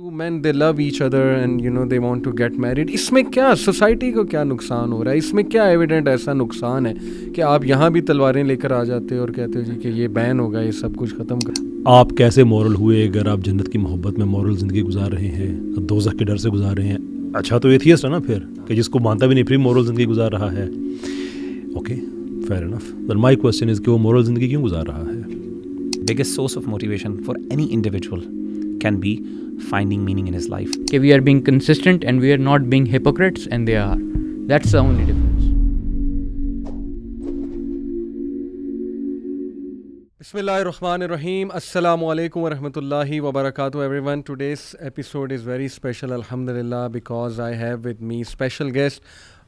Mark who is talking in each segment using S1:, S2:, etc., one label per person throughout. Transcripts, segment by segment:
S1: To man they love each other and you know they want to get married इसमें क्या society को क्या नुकसान हो रहा है इसमें क्या एविडेंट ऐसा नुकसान है कि आप यहाँ भी तलवारें लेकर आ जाते हो और कहते हो जी कि ये बैन होगा ये सब कुछ ख़त्म कर
S2: आप कैसे मॉरल हुए अगर आप जन्नत की मोहब्बत में मॉरल ज़िंदगी गुजार रहे हैं जख के डर से गुजार रहे हैं अच्छा तो एथियस्ट है ना फिर कि जिसको मानता भी नहीं फिर मॉरल
S3: ज़िंदगी गुजार रहा है okay fair enough but my question is कि वो मॉरल ज़िंदगी क्यों गुजार रहा है biggest source of motivation for any individual can be finding
S4: meaning in his life. Okay, we are being consistent and we are not being hypocrites, and they are. That's the only difference.
S1: Bismillahirrahmanirrahim. Assalamu alaikum wa rahmatullahi wa barakatuh, everyone. Today's episode is very special, alhamdulillah, because I have with me special guest.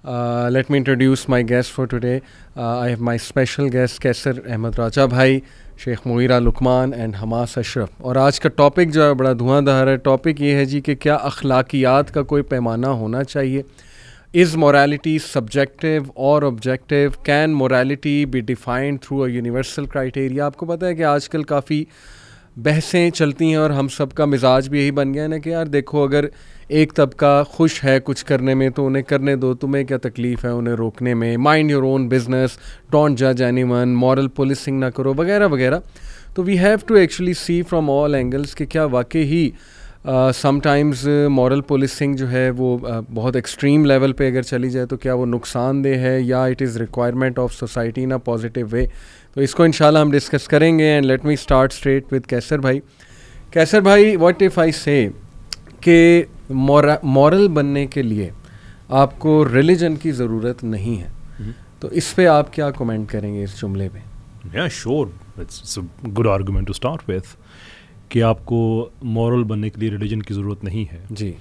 S1: Uh, let me introduce my guest for today. Uh, I have my special guest, Kesar Ahmed Raja Bhai, Sheikh Mura Luqman and Hamas Ashraf और आज का topic जो है बड़ा धुआंधार है topic ये है जी कि क्या अखलाकियात का कोई पैमाना होना चाहिए इज़ मोरालिटी सब्जेक्टिव और objective can morality be defined through a universal criteria आपको पता है कि आजकल काफ़ी बहसें चलती हैं और हम सब का मिजाज भी यही बन गया है ना कि यार देखो अगर एक तबका खुश है कुछ करने में तो उन्हें करने दो तुम्हें क्या तकलीफ़ है उन्हें रोकने में mind your own business don't जज एनी वन मॉरल पुलिसिंग ना करो वगैरह वगैरह तो we have to actually see from all angles कि क्या वाकई ही समटाइम्स मॉरल पुलिसिंग जो है वो uh, बहुत एक्सट्रीम लेवल पे अगर चली जाए तो क्या वो नुकसानदेह है या it is requirement of society in a positive way तो इसको इंशाल्लाह हम डिस्कस करेंगे and let me start straight with Kesar भाई कैसर भाई व्हाट इफ़ आई से के मॉरल बनने के लिए आपको रिलीजन की ज़रूरत नहीं है हम्म। तो इस पे आप क्या कमेंट करेंगे इस जुमले पे या sure
S2: it's good argument to start with कि आपको मॉरल बनने के लिए रिलीजन की ज़रूरत नहीं है जी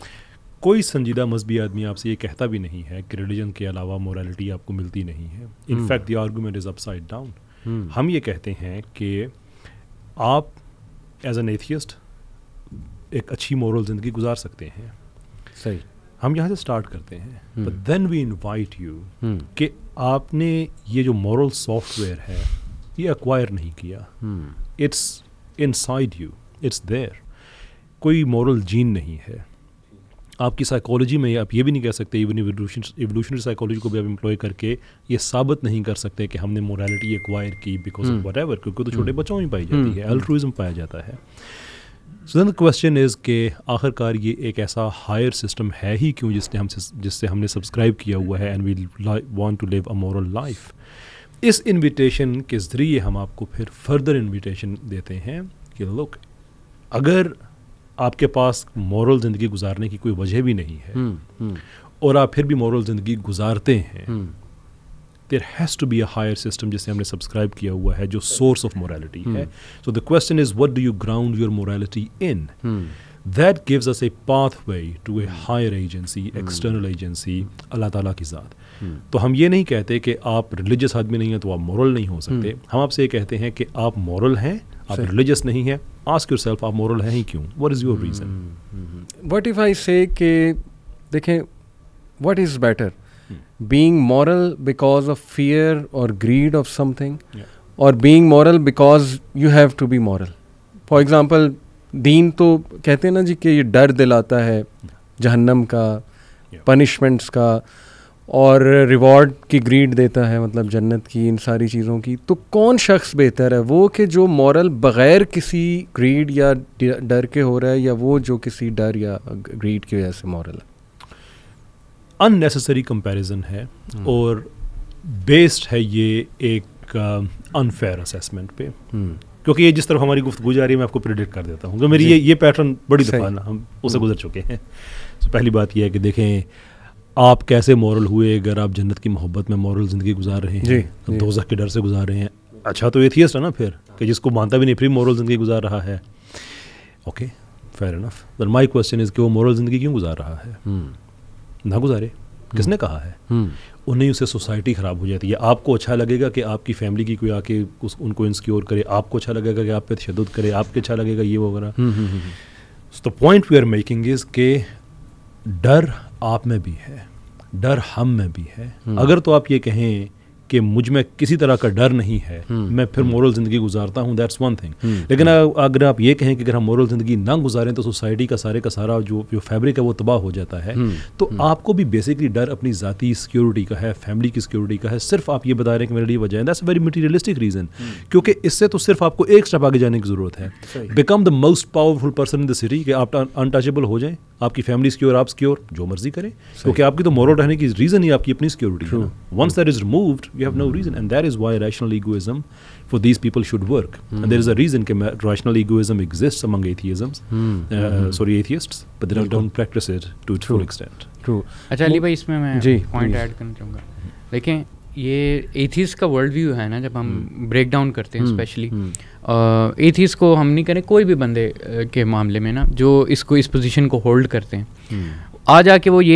S2: कोई संजीदा मजहबी आदमी आपसे ये कहता भी नहीं है कि रिलीजन के अलावा मोरालिटी आपको मिलती नहीं है in fact the argument is upside down हम ये कहते हैं कि आप एज एन एथियस्ट एक अच्छी मॉरल ज़िंदगी गुजार सकते हैं सही हम यहाँ से स्टार्ट करते हैं but then we invite you कि आपने ये जो मॉरल सॉफ्टवेयर है ये अक्वायर नहीं किया it's inside you it's there कोई मॉरल जीन नहीं है आपकी साइकोलॉजी में आप ये भी नहीं कह सकते इवन इवोल्यूशनरी साइकोलॉजी को भी आप इम्प्लॉय करके ये साबित नहीं कर सकते कि हमने मोरालिटी एक्वायर की बिकॉज ऑफ वट क्योंकि तो छोटे हम्म। बच्चों में पाई जाती हम्म। है अल्ट्रूइज्म पाया जाता है so then the question is के आखिरकार ये एक ऐसा हायर सिस्टम है ही क्यों जिसने हम जिससे हमने सब्सक्राइब किया हुआ है and we want to live a moral life इस इनविटेशन के ज़रिए हम आपको फिर फर्दर इनविटेशन देते हैं कि लुक अगर आपके पास मॉरल ज़िंदगी गुजारने की कोई वजह भी नहीं है हुँ, हम्म, हुँ. हम्म। और आप फिर भी मॉरल ज़िंदगी गुजारते हैं hmm. There has to be a higher system जिसे हमने सब्सक्राइब किया हुआ है जो सोर्स ऑफ मोरालिटी है so the question is what do you ground your morality in that gives us a pathway to a higher agency external agency Allah तला की ज़ात हम्म। तो हम ये नहीं कहते कि आप रिलीजियस आदमी नहीं हैं तो आप मॉरल नहीं हो हम्म। सकते हम आपसे ये कहते हैं कि आप मॉरल हैं आप रिलीजियस नहीं हैं आस्क योर सेल्फ आप मॉरल हैं ही क्यों what is your reason
S1: what if I say देखें what is better being moral because of fear or greed of something, yeah. or being moral because you have to be moral. For example दीन तो कहते हैं ना जी कि ये डर दिलाता है जहन्नम का पनिशमेंट्स yeah. का और रिवॉर्ड की ग्रीड देता है मतलब जन्नत की इन सारी चीज़ों की तो कौन शख्स बेहतर है वो कि जो मॉरल बग़ैर किसी ग्रीड या डर के हो रहा है या वो जो किसी डर या ग्रीड की वजह से मॉरल है
S2: अननेसेसरी कंपैरिजन है और बेस्ड है ये एक अनफेयर uh, असेसमेंट पे hmm. क्योंकि ये जिस तरफ हमारी गुफ्त जा रही है मैं आपको प्रिडिक्ट कर देता हूँ क्योंकि मेरी ये ये पैटर्न बड़ी दफ़ा ना हम उसे hmm. गुजर चुके हैं तो पहली बात यह है कि देखें आप कैसे मॉरल हुए अगर आप जन्नत की मोहब्बत में मॉरल ज़िंदगी गुजार रहे हैं दोजख के डर से गुजार रहे हैं अच्छा तो एथियस्ट है ना फिर कि जिसको मानता भी नहीं फिर मॉरल ज़िंदगी गुजार रहा है okay fair enough then my question is कि वो मॉरल ज़िंदगी क्यों गुजार रहा है hmm. ना गुजारे किसने हम्म। कहा है हम्म। उन्हें उसे सोसाइटी ख़राब हो जाती है आपको अच्छा लगेगा कि आपकी फैमिली की कोई आके उस उनको इंस्क्योर करे आपको अच्छा लगेगा कि आप पे तशद करे आपके अच्छा लगेगा ये वगैरह तो point we are making is के डर आप में भी है डर हम में भी है हम्म। अगर तो आप ये कहें कि मुझ में किसी तरह का डर नहीं है हम्म, मैं फिर मॉरल हम्म। ज़िंदगी गुजारता हूँ दैट्स वन थिंग लेकिन हम्म। अगर आप ये कहें कि अगर हम मॉरल ज़िंदगी ना गुजारें तो सोसाइटी का सारे का सारा जो जो फैब्रिक है वो तबाह हो जाता है तो आपको भी बेसिकली डर अपनी ज़ाती सिक्योरिटी का है फैमिली की सिक्योरिटी का है सिर्फ आप ये बता रहे हैं कि मेरे लिए वजह है दैट्स वेरी मटीरियलिस्टिक रीज़न क्योंकि इससे तो सिर्फ आपको एक स्टेप आगे जाने की ज़रूरत है become the most powerful person in the city कि आप अनटचेबल हो जाएं आपकी फैमिली सिक्योर आप सिक्योर जो मर्जी करें क्योंकि आपकी तो मॉरल रहने की रीज़न ही आपकी अपनी security once that is removed You have no reason, and that is why rational egoism for these people should work. Mm. And there is a reason rational egoism exists among atheisms, mm. Uh, mm. sorry atheists, but they don't, don't practice it to its full extent. True. अच्छा
S4: ये एथीस का world view है ना जब हम break down करते हैं specially एथीस को हम नहीं करें कोई भी बंदे के मामले में ना जो इसको इस पोजीशन को होल्ड करते हैं आ जाके वो ये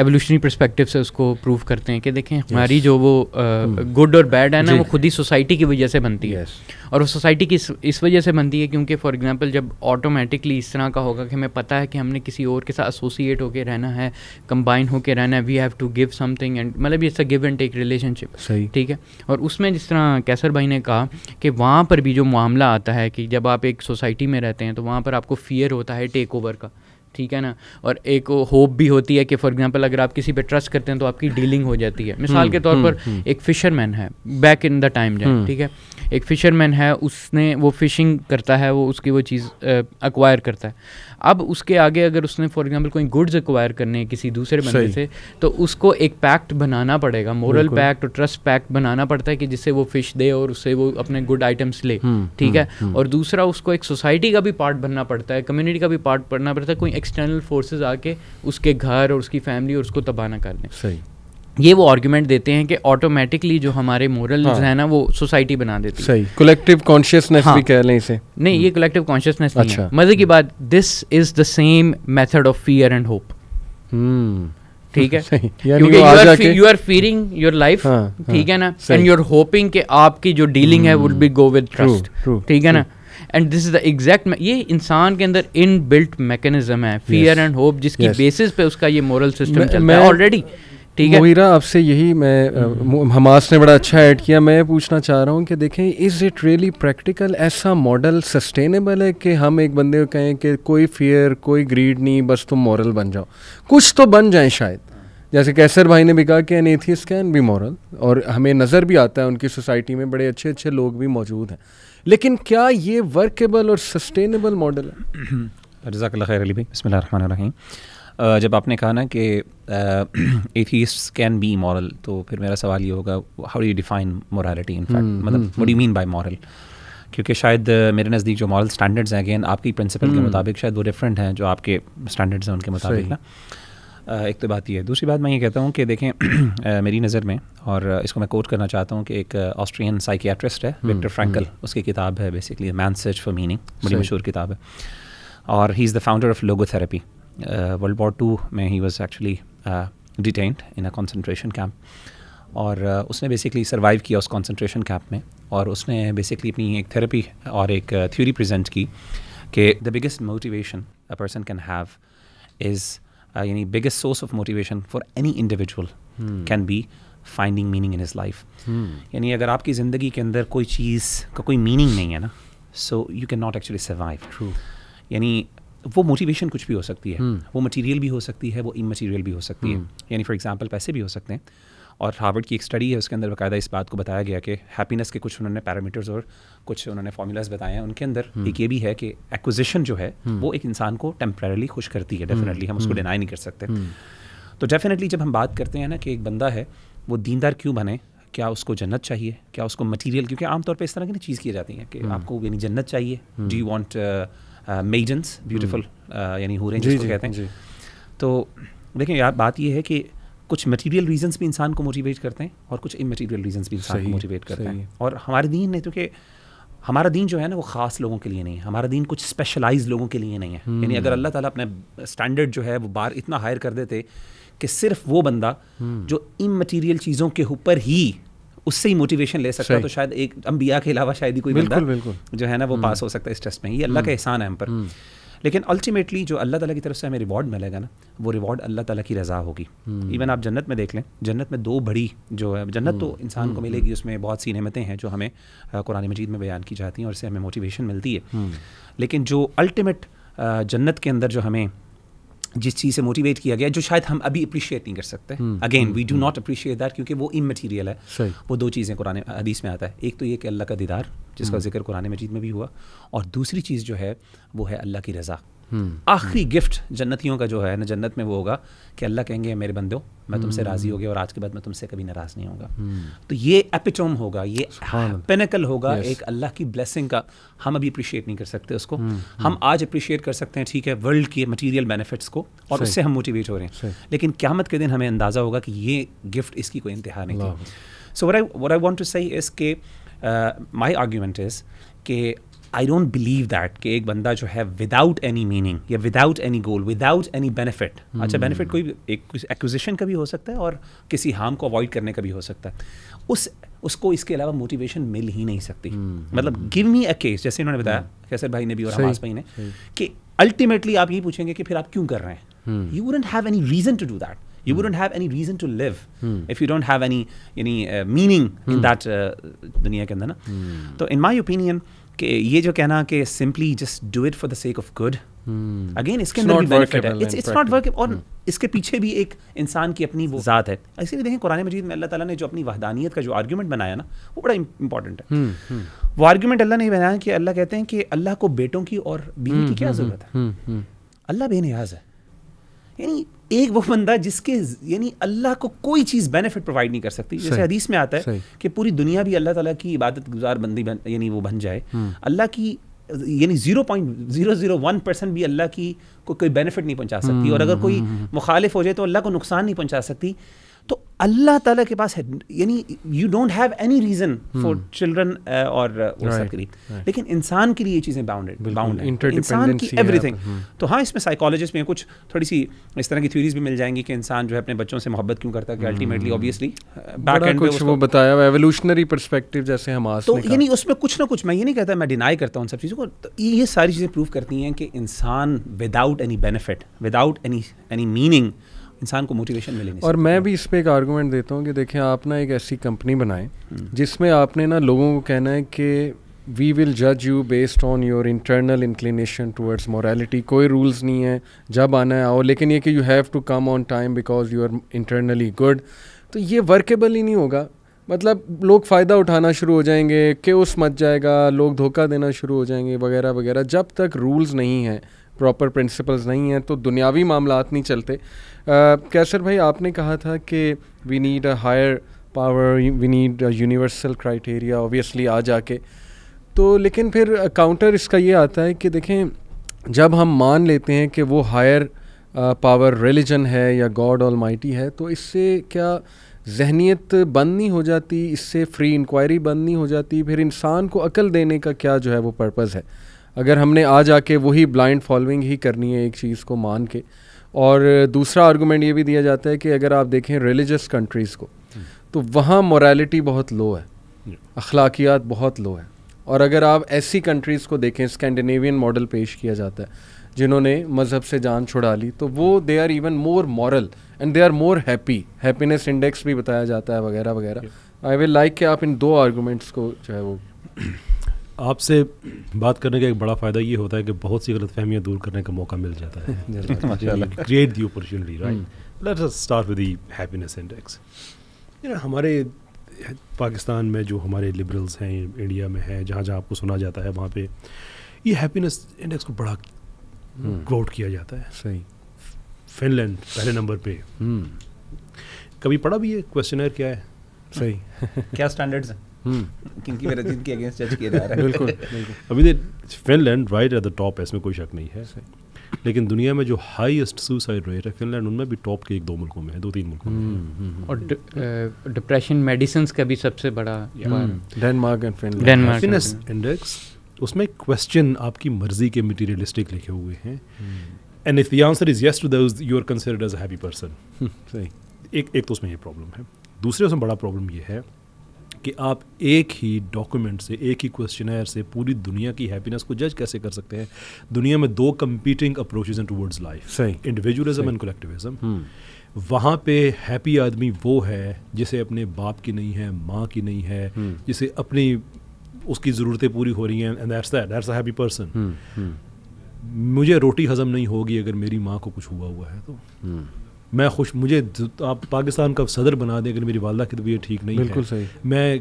S4: एवोल्यूशनरी परस्पेक्टिव से उसको प्रूव करते हैं कि देखें हमारी yes. जो वो गुड hmm. और बैड है ना वो खुद ही सोसाइटी की वजह से बनती yes. है और वो सोसाइटी की इस, इस वजह से बनती है क्योंकि फॉर एग्जांपल जब ऑटोमेटिकली इस तरह का होगा कि हमें पता है कि हमने किसी और के साथ एसोसिएट होकर रहना है कंबाइन होकर रहना है we have to give something and मतलब ये गिव एंड टेक रिलेशनशिप सही ठीक है और उसमें जिस तरह कैसर भाई ने कहा कि वहाँ पर भी जो मामला आता है कि जब आप एक सोसाइटी में रहते हैं तो वहाँ पर आपको फियर होता है टेक ओवर का ठीक है ना और एक होप भी होती है कि फॉर एग्जांपल अगर आप किसी पे ट्रस्ट करते हैं तो आपकी डीलिंग हो जाती है मिसाल हम्म, के तौर हम्म, पर हम्म। एक फिशरमैन है बैक इन द टाइम जाए ठीक है एक फ़िशरमैन है उसने वो फ़िशिंग करता है वो उसकी वो चीज़ अक्वायर करता है अब उसके आगे अगर उसने फॉर एग्जांपल कोई गुड्स अक्वायर करने हैं किसी दूसरे बंदे से तो उसको एक पैक्ट बनाना पड़ेगा मोरल पैक्ट और ट्रस्ट पैक्ट बनाना पड़ता है कि जिससे वो फ़िश दे और उससे वो अपने गुड आइटम्स ले हम्म, ठीक है हम्म, हम्म। और दूसरा उसको एक सोसाइटी का भी पार्ट बनना पड़ता है कम्युनिटी का भी पार्ट बनना पड़ता है कोई एक्सटर्नल फोर्सेज आके उसके घर और उसकी फैमिली और उसको तबाह ना कर दें ये वो आर्ग्यूमेंट देते हैं कि ऑटोमेटिकली जो हमारे मोरल हाँ। है ना वो सोसाइटी बना देती है सही
S1: कलेक्टिव कॉन्शियसनेस हाँ। भी कह लें इसे
S4: नहीं ये कलेक्टिव कॉन्शियसनेस अच्छा नहीं है अच्छा। मजे की बात this is the same method of fear and hope ठीक है क्योंकि you are fearing your life ठीक है ना एंड यू आर होपिंग कि आपकी जो डीलिंग है would be go with trust ठीक है ना and this is the exact ये इंसान के अंदर इन बिल्ट मैकेनिज्म है फियर एंड होप जिसकी बेसिस पे उसका ये मोरल सिस्टम चलता है ऑलरेडी ठीक है मोहिरा
S1: आपसे यही मैं हम्म, हम्म। हमास ने बड़ा अच्छा ऐड किया मैं पूछना चाह रहा हूँ कि देखें इज़ इट रियली प्रैक्टिकल ऐसा मॉडल सस्टेनेबल है कि हम एक बंदे को कहें कि कोई फियर कोई ग्रीड नहीं बस तुम मॉरल बन जाओ कुछ तो बन जाए शायद जैसे कैसर भाई ने भी कहा कि an atheist can be moral और हमें नज़र भी आता है उनकी सोसाइटी में बड़े अच्छे अच्छे लोग भी मौजूद हैं लेकिन क्या ये वर्केबल और सस्टेनेबल मॉडल है रजाक खैर अली भाई बसमिल
S3: जब आपने कहा ना कि एथीस्ट कैन बी मॉरल तो फिर मेरा सवाल ये होगा how do define morality in fact मतलब what you mean by moral क्योंकि शायद मेरे नज़दीक जो मॉरल स्टैंडर्ड्स हैं अगेन आपकी प्रिंसिपल के हम्म। मुताबिक शायद वो डिफरेंट हैं जो आपके स्टैंडर्ड्स हैं उनके मुताबिक ना एक तो बात ये है दूसरी बात मैं ये कहता हूँ कि देखें मेरी नज़र में और इसको मैं कोट करना चाहता हूँ कि एक ऑस्ट्रियन साइकियाट्रिस्ट है विक्टर हम्म, फ्रैंकल हम्म। उसकी किताब है basically man search for meaning बड़ी मशहूर किताब है और he is the founder of logotherapy world war two में he was actually detained in a concentration camp और uh, उसने बेसिकली सर्वाइव किया उस कॉन्सनट्रेशन कैम्प में और उसने बेसिकली अपनी एक थेरेपी और एक थ्योरी uh, प्रजेंट की कि the biggest motivation a person can have is यानी biggest source of motivation for any individual can be finding meaning in his life यानी अगर आपकी ज़िंदगी के अंदर कोई चीज़ का कोई मीनिंग नहीं है ना so you can not actually survive through यानी वो मोटिवेशन कुछ भी हो सकती है हम्म। वो मटेरियल भी हो सकती है वो इमटेरियल भी हो सकती है हम्म। यानी फॉर एग्जांपल पैसे भी हो सकते हैं और हार्वर्ड की एक स्टडी है उसके अंदर बाकायदा इस बात को बताया गया कि हैप्पीनेस के कुछ उन्होंने पैरामीटर्स और कुछ उन्होंने फॉर्मूलाज बताए हैं उनके अंदर हम्म। एक ये भी है कि एक्विजिशन जो है वो एक इंसान को टेम्प्रेरली खुश करती है डेफिनेटली हम उसको डिनाई नहीं कर सकते तो डेफिनेटली जब हम बात करते हैं ना कि एक बंदा है वो दीनदार क्यों बने क्या उसको जन्नत चाहिए क्या उसको मटीरियल क्योंकि आमतौर पर इस तरह की ना चीज़ की जाती है कि आपको यानी जन्नत चाहिए do you want mansions uh, beautiful hmm. uh, यानी हूरें जिसको कहते हैं तो देखिए यार बात ये है कि कुछ मटेरियल रीजंस भी इंसान को मोटिवेट करते हैं और कुछ मटीरियल रीजंस भी इंसान को मोटिवेट करते हैं और हमारे दीन ने क्योंकि हमारा दीन जो है ना वो ख़ास लोगों के लिए नहीं है हमारा दीन कुछ स्पेशलाइज लोगों के लिए नहीं है यानी अगर hmm. अल्लाह ताला अपने स्टैंडर्ड जो है वो बार इतना हायर कर देते कि सिर्फ वो बंदा hmm. जो इमटीरियल चीज़ों के ऊपर ही उससे ही मोटिवेशन ले सकता है तो शायद एक अम्बिया के अलावा शायद ही कोई बिल्कुल, बंदा बिल्कुल। जो है ना वो हम्म। पास हो सकता है इस टेस्ट में ये अल्लाह का हम्म। एहसान है हम पर हम्म। लेकिन अल्टीमेटली जो अल्लाह ताला की तरफ से हमें रिवॉर्ड मिलेगा ना वो रिवॉर्ड अल्लाह ताला की रज़ा होगी इवन आप जन्नत में देख लें जन्नत में दो बड़ी जो है जन्नत तो इंसान को मिलेगी उसमें बहुत सी नहमतें हैं जो हमें कुरान मजीद में बयान की जाती हैं और इससे हमें मोटिवेशन मिलती है लेकिन जो अल्टीमेट जन्नत के अंदर जो हमें जिस चीज़ से मोटिवेट किया गया जो शायद हम अभी अप्रिशिएट नहीं कर सकते again we do not appreciate that क्योंकि वो इमटीरियल है वो दो चीज़ें कुरान हदीस में आता है एक तो ये कि अल्लाह का दीदार जिसका हम्म। जिक्र कुरान मजीद में भी हुआ और दूसरी चीज़ जो है वो है अल्लाह की रज़ा आखिरी गिफ्ट जन्नतियों का जो है ना जन्नत में वो होगा कि अल्लाह कहेंगे मेरे बंदो मैं तुमसे हम्म। राज़ी हो गया और आज के बाद मैं तुमसे कभी नाराज़ नहीं होगा हम्म। तो ये एपिटोम होगा ये पेनकल होगा एक अल्लाह की ब्लेसिंग का हम अभी अप्रिशिएट नहीं कर सकते उसको हम्म, हम आज अप्रिशिएट कर सकते हैं ठीक है वर्ल्ड के मटीरियल बेनिफिट्स को और उससे हम मोटिवेट हो रहे हैं लेकिन क्यामत के दिन हमें अंदाज़ा होगा कि ये गिफ्ट इसकी कोई इंतहा नहीं so what I want to say is my argument is कि uh, I don't believe that कि एक बंदा जो है विदाउट एनी मीनिंग या without any goal without any benefit अच्छा बेनिफिट hmm. कोई एक एक्विजिशन का भी हो सकता है और किसी हार्म को अवॉइड करने का भी हो सकता है उस उसको इसके अलावा मोटिवेशन मिल ही नहीं सकती hmm. मतलब गिव मी अ केस जैसे इन्होंने बताया hmm. कैसर भाई ने भी और हमास भाई ने कि अल्टीमेटली आप ये पूछेंगे कि फिर आप क्यों कर रहे हैं you wouldn't have any reason to do that you wouldn't have any reason to live if you don't have any any meaning in that दुनिया के अंदर ना hmm. तो इन माई ओपिनियन in कि ये जो कहना कि simply just do it for the sake of good again इसके अंदर भी बेनिफिट है इट्स इट्स नॉट वर्क और इसके पीछे भी एक इंसान की अपनी वो ज़ात है इसीलिए देखें कुरान मजीद में अल्लाह ताला ने जो अपनी वहदानियत का जो आर्ग्यूमेंट बनाया ना वो बड़ा इंपॉर्टेंट है hmm, hmm. वो आर्ग्यूमेंट अल्लाह ने बनाया कि अल्लाह कहते हैं कि अल्लाह को बेटों की और बीवी की hmm, क्या ज़रूरत है अल्लाह बेनियाज है यानी एक वो बंदा जिसके यानी अल्लाह को कोई चीज़ बेनिफिट प्रोवाइड नहीं कर सकती जैसे हदीस में आता है कि पूरी दुनिया भी अल्लाह ताला की इबादत गुजार बंदी बन यानी वो बन जाए हम्म। अल्लाह की यानी zero point zero zero one percent भी अल्लाह की को कोई बेनिफिट नहीं पहुंचा सकती हम्म, और अगर कोई हम्म, मुखालिफ हो जाए तो अल्लाह को नुकसान नहीं पहुंचा सकती तो अल्लाह ताला के पास है यानी you don't have any reason for children और uh, के लिए लेकिन इंसान के लिए ये चीज़ें बाउंडेड बाउंड इंसान की एवरीथिंग hmm. तो हाँ इसमें साइकोलॉजिस्ट में कुछ थोड़ी सी इस तरह की थ्योरीज भी मिल जाएंगी कि इंसान जो है अपने बच्चों से मोहब्बत क्यों करता है अल्टीमेटली hmm. uh, ऑब्वियसली कुछ वो
S1: बताया एवोल्यूशनरी पर्सपेक्टिव जैसे हम तो
S3: यानी उसमें कुछ ना कुछ मैं ये नहीं कहता मैं डिनाई करता हूँ उन सब चीज़ों को तो ये सारी चीज़ें प्रूव करती हैं कि इंसान without any benefit without any any meaning इंसान को मोटिवेशन मिले और
S1: मैं भी इस पर एक आर्गूमेंट देता हूँ कि देखें आप ना एक ऐसी कंपनी बनाएं हम्म। जिसमें आपने ना लोगों को कहना है कि वी विल जज you based on your internal inclination towards morality कोई रूल्स नहीं है जब आना है आओ लेकिन ये कि you have to come on time because you are internally good तो ये वर्केबल ही नहीं होगा मतलब लोग फ़ायदा उठाना शुरू हो जाएंगे के उस मच जाएगा लोग धोखा देना शुरू हो जाएंगे वगैरह वगैरह जब तक रूल्स नहीं हैं प्रॉपर प्रिंसिपल्स नहीं हैं तो दुनियावी मामला नहीं चलते Uh, कैसर भाई आपने कहा था कि we need a higher power we need universal criteria obviously आ जाके तो लेकिन फिर काउंटर इसका ये आता है कि देखें जब हम मान लेते हैं कि वो हायर पावर रिलीजन है या गॉड ऑल माइटी है तो इससे क्या जहनीत बंद नहीं हो जाती इससे फ्री इंक्वायरी बंद नहीं हो जाती फिर इंसान को अकल देने का क्या जो है वो पर्पज़ है अगर हमने आ जाके वही ब्लाइंड फॉलोइंग ही करनी है एक चीज़ को मान के और दूसरा आर्गूमेंट ये भी दिया जाता है कि अगर आप देखें रिलीजियस कंट्रीज़ को हम्म। तो वहाँ मोरालिटी बहुत लो है अखलाकियात बहुत लो है और अगर आप ऐसी कंट्रीज़ को देखें स्कैंडिनेवियन मॉडल पेश किया जाता है जिन्होंने मज़हब से जान छुड़ा ली तो वो they are even more moral and they are more happy happiness index भी बताया जाता है वगैरह वगैरह आई विल लाइक कि आप इन दो आर्गूमेंट्स को जो है वो
S2: आपसे बात करने का एक बड़ा फ़ायदा ये होता है कि बहुत सी गलत फहमियाँ दूर करने का मौका मिल जाता है create the opportunity right start with happiness index हमारे पाकिस्तान में जो हमारे लिबरल्स हैं इंडिया में हैं जहाँ जहाँ आपको सुना जाता है वहाँ पे ये हैप्पीनेस इंडेक्स को बड़ा ग्रोट hmm. किया जाता है सही फिनलैंड पहले नंबर पे hmm. कभी पढ़ा भी है क्वेश्चनर क्या है सही
S3: क्या स्टैंडर्ड्स हैं क्योंकि hmm. मेरा जीत के अगेंस्ट जज किया जा रहा है बिल्कुल
S2: अभी Finland right at the top है इसमें कोई शक नहीं है लेकिन दुनिया में जो हाईएस्ट सुसाइड रेट है फिनलैंड उनमें भी टॉप के एक दो मुल्कों में है दो तीन मुल्कों में hmm,
S4: hmm, और डिप्रेशन मेडिसिन uh, का भी सबसे बड़ा Denmark and Finland Denmark index
S2: उसमें क्वेश्चन आपकी मर्जी के मटीरियलिस्टिक लिखे हुए हैं and if the answer is yes to those you are considered as happy person सही एक एक तो उसमें ये प्रॉब्लम है दूसरे उसमें बड़ा प्रॉब्लम ये है कि आप एक ही डॉक्यूमेंट से एक ही क्वेश्चनर से पूरी दुनिया की हैप्पीनेस को जज कैसे कर सकते हैं दुनिया में दो competing approaches towards life individualism and collectivism वहाँ पे हैप्पी आदमी वो है जिसे अपने बाप की नहीं है माँ की नहीं है हम्म। जिसे अपनी उसकी ज़रूरतें पूरी हो रही हैं and that's that that's a happy person मुझे रोटी हजम नहीं होगी अगर मेरी माँ को कुछ हुआ
S5: हुआ है तो हम्म।
S2: मैं खुश मुझे आप पाकिस्तान का सदर बना दें अगर मेरी वालदा की तबीयत ठीक नहीं बिल्कुल है। सही मैं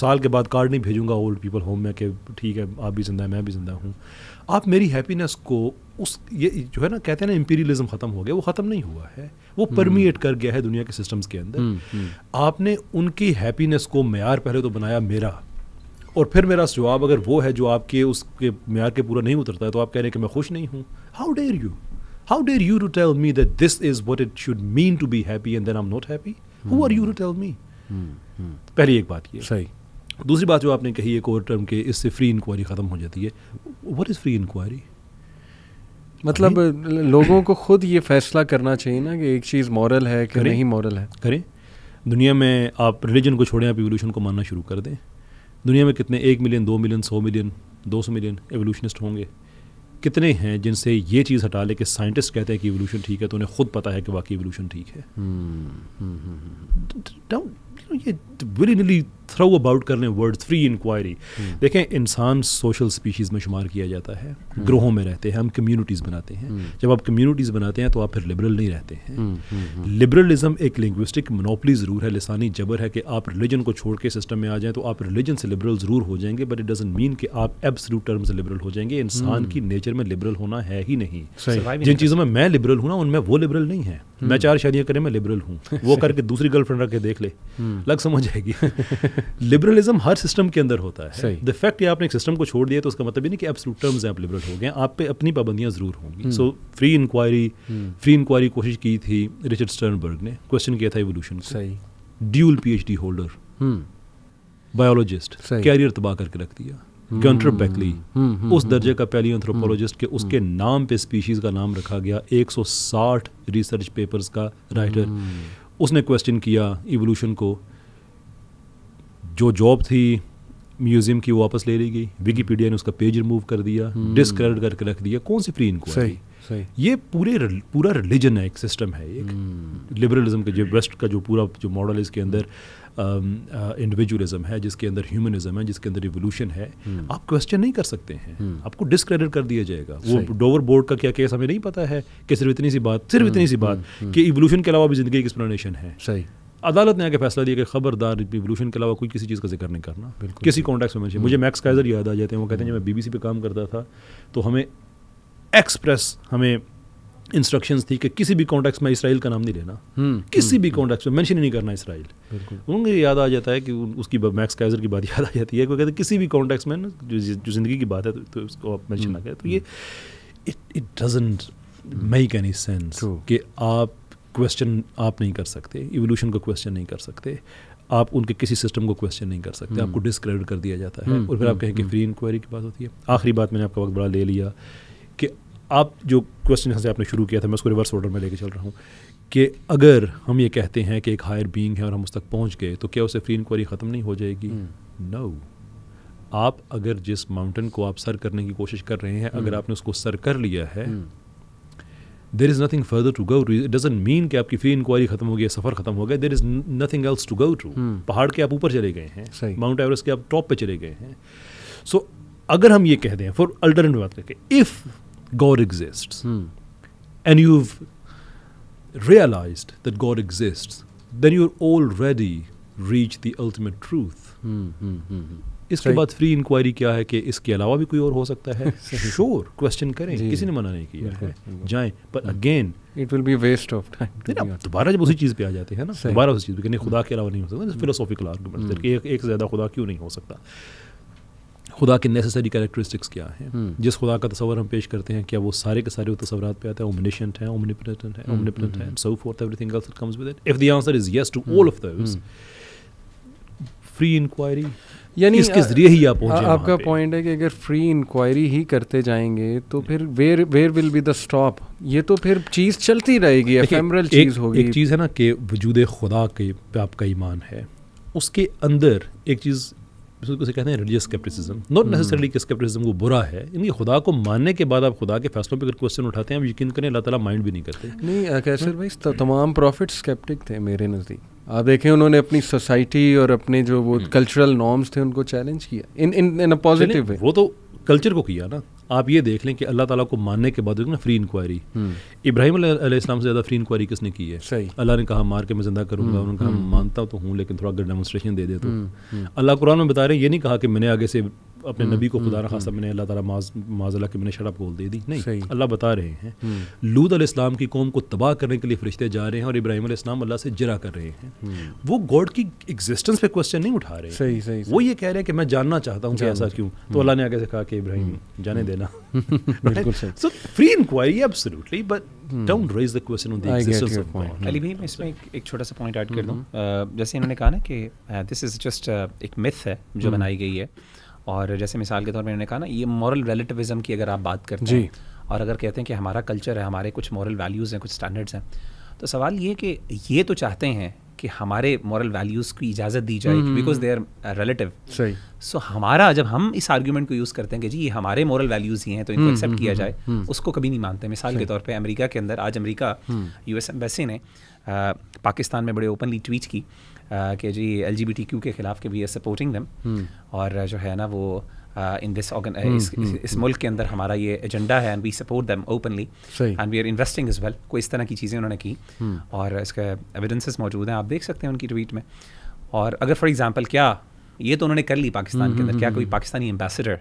S2: साल के बाद कार्ड नहीं भेजूंगा ओल्ड पीपल होम में कि ठीक है आप भी ज़िंदा है मैं भी ज़िंदा हूँ आप मेरी हैप्पीनेस को उस ये जो है ना कहते हैं ना इम्पीरियलिज्म ख़त्म हो गया वो ख़त्म नहीं हुआ
S5: है वो परमिएट
S2: हम्म। कर गया है दुनिया के सिस्टम्स के अंदर हम्म, हम्म। आपने उनकी हैप्पीनेस को मैार पहले तो बनाया मेरा और फिर मेरा जवाब अगर वो है जो आपके उसके मैार के पूरा नहीं उतरता है तो आप कह रहे हैं कि मैं खुश नहीं हूँ how dare you How dare you to tell me that this is what it should mean to be happy and then I'm not happy? Who are you to tell me? पहली एक बात ये सही दूसरी बात जो आपने कही एक और टर्म के इससे फ्री इंक्वायरी ख़त्म हो जाती है व्हाट इज़ फ्री इंक्वायरी
S1: मतलब लोगों को खुद ये फैसला करना चाहिए ना कि एक चीज़ मॉरल है कि नहीं मॉरल है करें दुनिया में
S2: आप रिलीजन को छोड़ें आप एवोल्यूशन को मानना शुरू कर दें दुनिया में कितने एक मिलियन दो मिलियन सौ मिलियन दो सौ मिलियन एवोल्यूशनिस्ट होंगे कितने हैं जिनसे ये चीज़ हटा ले कि साइंटिस्ट कहते हैं कि इवोल्यूशन ठीक है तो उन्हें खुद पता है कि वाकई इवोल्यूशन ठीक है हम्म, हम्म, हम्म, ये विलीनली थ्रो अबाउट कर लें वर्ड फ्री इंक्वायरी देखें इंसान सोशल स्पीशीज़ में शुमार किया जाता है hmm. ग्रोहों में रहते हैं हम कम्युनिटीज़ बनाते हैं hmm. जब आप कम्युनिटीज़ बनाते हैं तो आप फिर लिबरल नहीं रहते
S5: हैं
S2: लिबरलिज्म hmm, एक लिंग्विस्टिक मनोपली ज़रूर है लसानी जबर है कि आप रिलीजन को छोड़ के सिस्टम में आ जाएँ तो आप रिलीजन से लिबरल ज़रूर हो जाएंगे बट इट डजेंट मीन कि आप एब्सलूट टर्म से लिबरल हो जाएंगे इंसान की नेचर में लिबरल होना है ही नहीं जिन चीज़ों में मैं लिबरल हूँ ना उनमें वो लिबरल नहीं है हम्म। मैं चार शादियां करें मैं लिबरल हूँ वो करके दूसरी गर्लफ्रेंड रख के देख ले हम्म। लग समझ जाएगी लिबरलिज्म हर सिस्टम के अंदर होता है द फैक्ट ये आपने एक सिस्टम को छोड़ दिया तो उसका मतलब ये नहीं कि एब्सोलूट टर्म्स आप लिबरल हो गए आप पे अपनी पाबंदियाँ जरूर होंगी so free inquiry free inquiry कोशिश की थी रिचर्ड स्टर्नबर्ग ने क्वेश्चन किया था इवोल्यूशन सही dual D holder biologist career तबाह करके रख दिया Gunter Bechly hmm, hmm, hmm, उस दर्जे का पहली एंथ्रोपोलॉजिस्ट के उसके नाम पे स्पीशीज का नाम रखा गया 160 रिसर्च पेपर्स का राइटर उसने क्वेश्चन किया इवोल्यूशन को जो जॉब थी म्यूजियम की वापस ले ली गई विकीपीडिया ने उसका पेज रिमूव कर दिया डिस्क्रेडिट करके रख दिया कौन सी फ्री इनको सही ये पूरे रल, पूरा रिलीजन है एक सिस्टम है एक लिबरलिज्म का जो वेस्ट का जो पूरा जो मॉडल है इसके अंदर इंडिविजुअलिज्म um, uh, है जिसके अंदर ह्यूमनिज्म है जिसके अंदर रिवोल्यूशन है hmm. आप क्वेश्चन नहीं कर सकते हैं hmm. आपको डिसक्रेडिट कर दिया जाएगा वो डोवर बोर्ड का क्या केस हमें नहीं पता है कि सिर्फ इतनी सी बात सिर्फ hmm. इतनी सी बात कि इवोल्यूशन के अलावा भी जिंदगी की एक्सप्लेनेशन है सही अदालत ने आके फैसला दिया कि खबरदार रिवोल्यूशन के अलावा कोई किसी चीज़ का जिक्र नहीं करना किसी कॉन्टेक्स में मुझे मुझे मैक्स काइजर याद आ जाते हैं वो कहते हैं जब मैं बीबीसी पे काम करता था तो हमें एक्सप्रेस हमें इंस्ट्रक्शंस थी कि किसी भी कॉन्टेक्स में इसराइल का नाम नहीं लेना हम्म, किसी हम्म। भी कॉन्टेक्स में मेंशन ही नहीं करना इसराइल उनको याद आ जाता है कि उसकी मैक्स कैजर की बात याद आ जाती है वो कहते हैं किसी भी कॉन्टेक्स में ना जो जो ज़िंदगी की बात है तो, तो उसको आप मैंशन ना हम्म। करें तो ये it it doesn't make any sense कि आप क्वेश्चन आप नहीं कर सकते इवोल्यूशन को क्वेश्चन नहीं कर सकते आप उनके किसी सिस्टम को क्वेश्चन नहीं कर सकते आपको डिसक्रेडिट कर दिया जाता है और फिर आप कहें कि फ्री इंक्वायरी की बात होती है आखिरी बात मैंने आपका वक्त बड़ा ले लिया आप जो क्वेश्चन से आपने शुरू किया था मैं उसको रिवर्स ऑर्डर में लेके चल रहा हूँ कि अगर हम ये कहते हैं कि एक हायर बीइंग है और हम उस तक पहुँच गए तो क्या उससे फ्री इंक्वायरी ख़त्म नहीं हो जाएगी नो हम्म। no. आप अगर जिस माउंटेन को आप सर करने की कोशिश कर रहे हैं अगर हम्म। आपने उसको सर कर लिया है there is nothing further to go to it doesn't mean कि आपकी फ्री इंक्वायरी खत्म हो गई सफ़र खत्म हो गया there is nothing else to go to पहाड़ के आप ऊपर चले गए हैं माउंट एवरेस्ट के आप टॉप पर चले गए हैं सो so, अगर हम ये कह दें फॉर अल्टरनेट बात करके if God exists, hmm. and you've realized that God exists, then you're already reached the ultimate truth. Hmm, hmm, इसके बाद फ्री इंक्वायरी क्या है कि इसके अलावा भी कोई और हो सकता है श्योर क्वेश्चन करें किसी ने मना नहीं किया है जाएं but again it will be waste of time दोबारा जब उसी चीज़ पे आ जाते हैं ना दोबारा उसी चीज़ पे नहीं खुदा के अलावा नहीं हो सकता फिलोसॉफिकल आर्गूमेंट एक, एक से ज़्यादा खुदा क्यों नहीं हो सकता खुदा के नेसेसरी कैरेक्टरिस्टिक्स क्या हैं हम्म। जिस खुदा का तस्वर हम पेश करते हैं क्या वो सारे के सारे तस्वर पे आते हैं ओमनिशेंट है ओमनिपिटेंट है ओमनिपिटेंट है so forth everything else that comes with it if the answer is yes to all of those free inquiry यानी इसके जरिए ही आप पहुंचे आपका
S1: पॉइंट है कि अगर फ्री इंक्वायरी ही करते जाएंगे तो फिर where where will be the stop ये तो फिर चीज़ चलती रहेगी एफेमरल चीज़ होगी एक
S2: चीज़ है ना कि वजूद खुदा के पे आपका ईमान है उसके अंदर एक चीज़ उसे कहते हैं रिलीजियस स्केप्टिसिज्म नॉट नेसेसरली कि स्केप्टिसिज्म वो बुरा है इनकी खुदा को मानने के बाद आप खुदा के फैसलों पर क्वेश्चन उठाते हैं आप यकीन करें अल्लाह ताला माइंड भी नहीं करते
S1: नहीं कैसर भाई तमाम प्रॉफिट स्केप्टिक थे मेरे नज़दीक आप देखें उन्होंने अपनी सोसाइटी और अपने जो वो कल्चरल नॉर्म्स हम्म। थे उनको चैलेंज किया इन इन इन पॉजिटिव वो तो
S2: कल्चर को किया ना आप ये देख लें कि अल्लाह ताला को मानने के बाद ना free hmm. Inquiry Ibrahim Islam से ज़्यादा फ्री इंक्वायरी किसने की है अल्लाह ने कहा मार के मैं ज़िंदा करूंगा हम्म, उन्होंने कहा हम्म। मानता तो हूँ लेकिन थोड़ा अगर डेमोस्ट्रेशन दे दे तो अल्लाह कुरान में बता रहे हैं ये नहीं कहा कि मैंने आगे से अपने हम्म, नबी को हम्म, खुदा खासा हम्म। मैंने अल्लाह ताला माजल्ला की मैंने शराब बोल दे दी नहीं अल्लाह बता रहे हैं लूद अलैहिस्सलाम की कौम को तबाह करने के लिए फरिश्ते जा रहे हैं और इब्राहिम अलैहिस्सलाम अल्लाह से जरा कर रहे हैं वो गॉड की एग्जिस्टेंस पे क्वेश्चन नहीं उठा रहे सही सही वो ये कह रहे हैं कि मैं जानना चाहता हूँ कि ऐसा क्यों तो अल्लाह ने आगे से कहा कि
S3: इब्राहिम जाने देना so free inquiry absolutely but don't raise the question on the existence of God Ali भाई मैं इसमें एक छोटा सा पॉइंट ऐड कर दूं जैसे इन्होंने कहा ना कि दिस इज जस्ट एक मिथ है जो बनाई गई है और जैसे मिसाल के तौर पर मैंने कहा ना ये मॉरल रेलेटिविज़म की अगर आप बात करते हैं और अगर कहते हैं कि हमारा कल्चर है हमारे कुछ मॉरल वैल्यूज़ हैं कुछ स्टैंडर्ड्स हैं तो सवाल ये कि ये तो चाहते हैं कि हमारे मॉरल वैल्यूज़ की इजाज़त दी जाए because they are relative so हमारा जब हम इस आर्ग्यूमेंट को यूज़ करते हैं कि जी ये हमारे मॉरल वैल्यूज़ ही हैं तो इनको एक्सेप्ट हम्म, हम्म, किया हम्म, जाए उसको कभी नहीं मानते मिसाल के तौर पर अमेरिका के अंदर आज अमेरिका यूएस एस एम्बेसी ने uh, पाकिस्तान में बड़े ओपनली ट्वीट की कि G L G B T Q के खिलाफ के भी आर सपोर्टिंग दम और जो है ना वो इन दिस hmm, इस hmm, hmm. मुल्क के अंदर हमारा ये एजेंडा है and we support them openly and we are investing as well कोई इस तरह की चीज़ें उन्होंने की और इसके एविडेंसेस मौजूद हैं आप देख सकते हैं उनकी ट्वीट में और अगर फॉर एग्जाम्पल क्या ये तो उन्होंने कर ली पाकिस्तान के अंदर क्या कोई पाकिस्तानी एम्बेसडर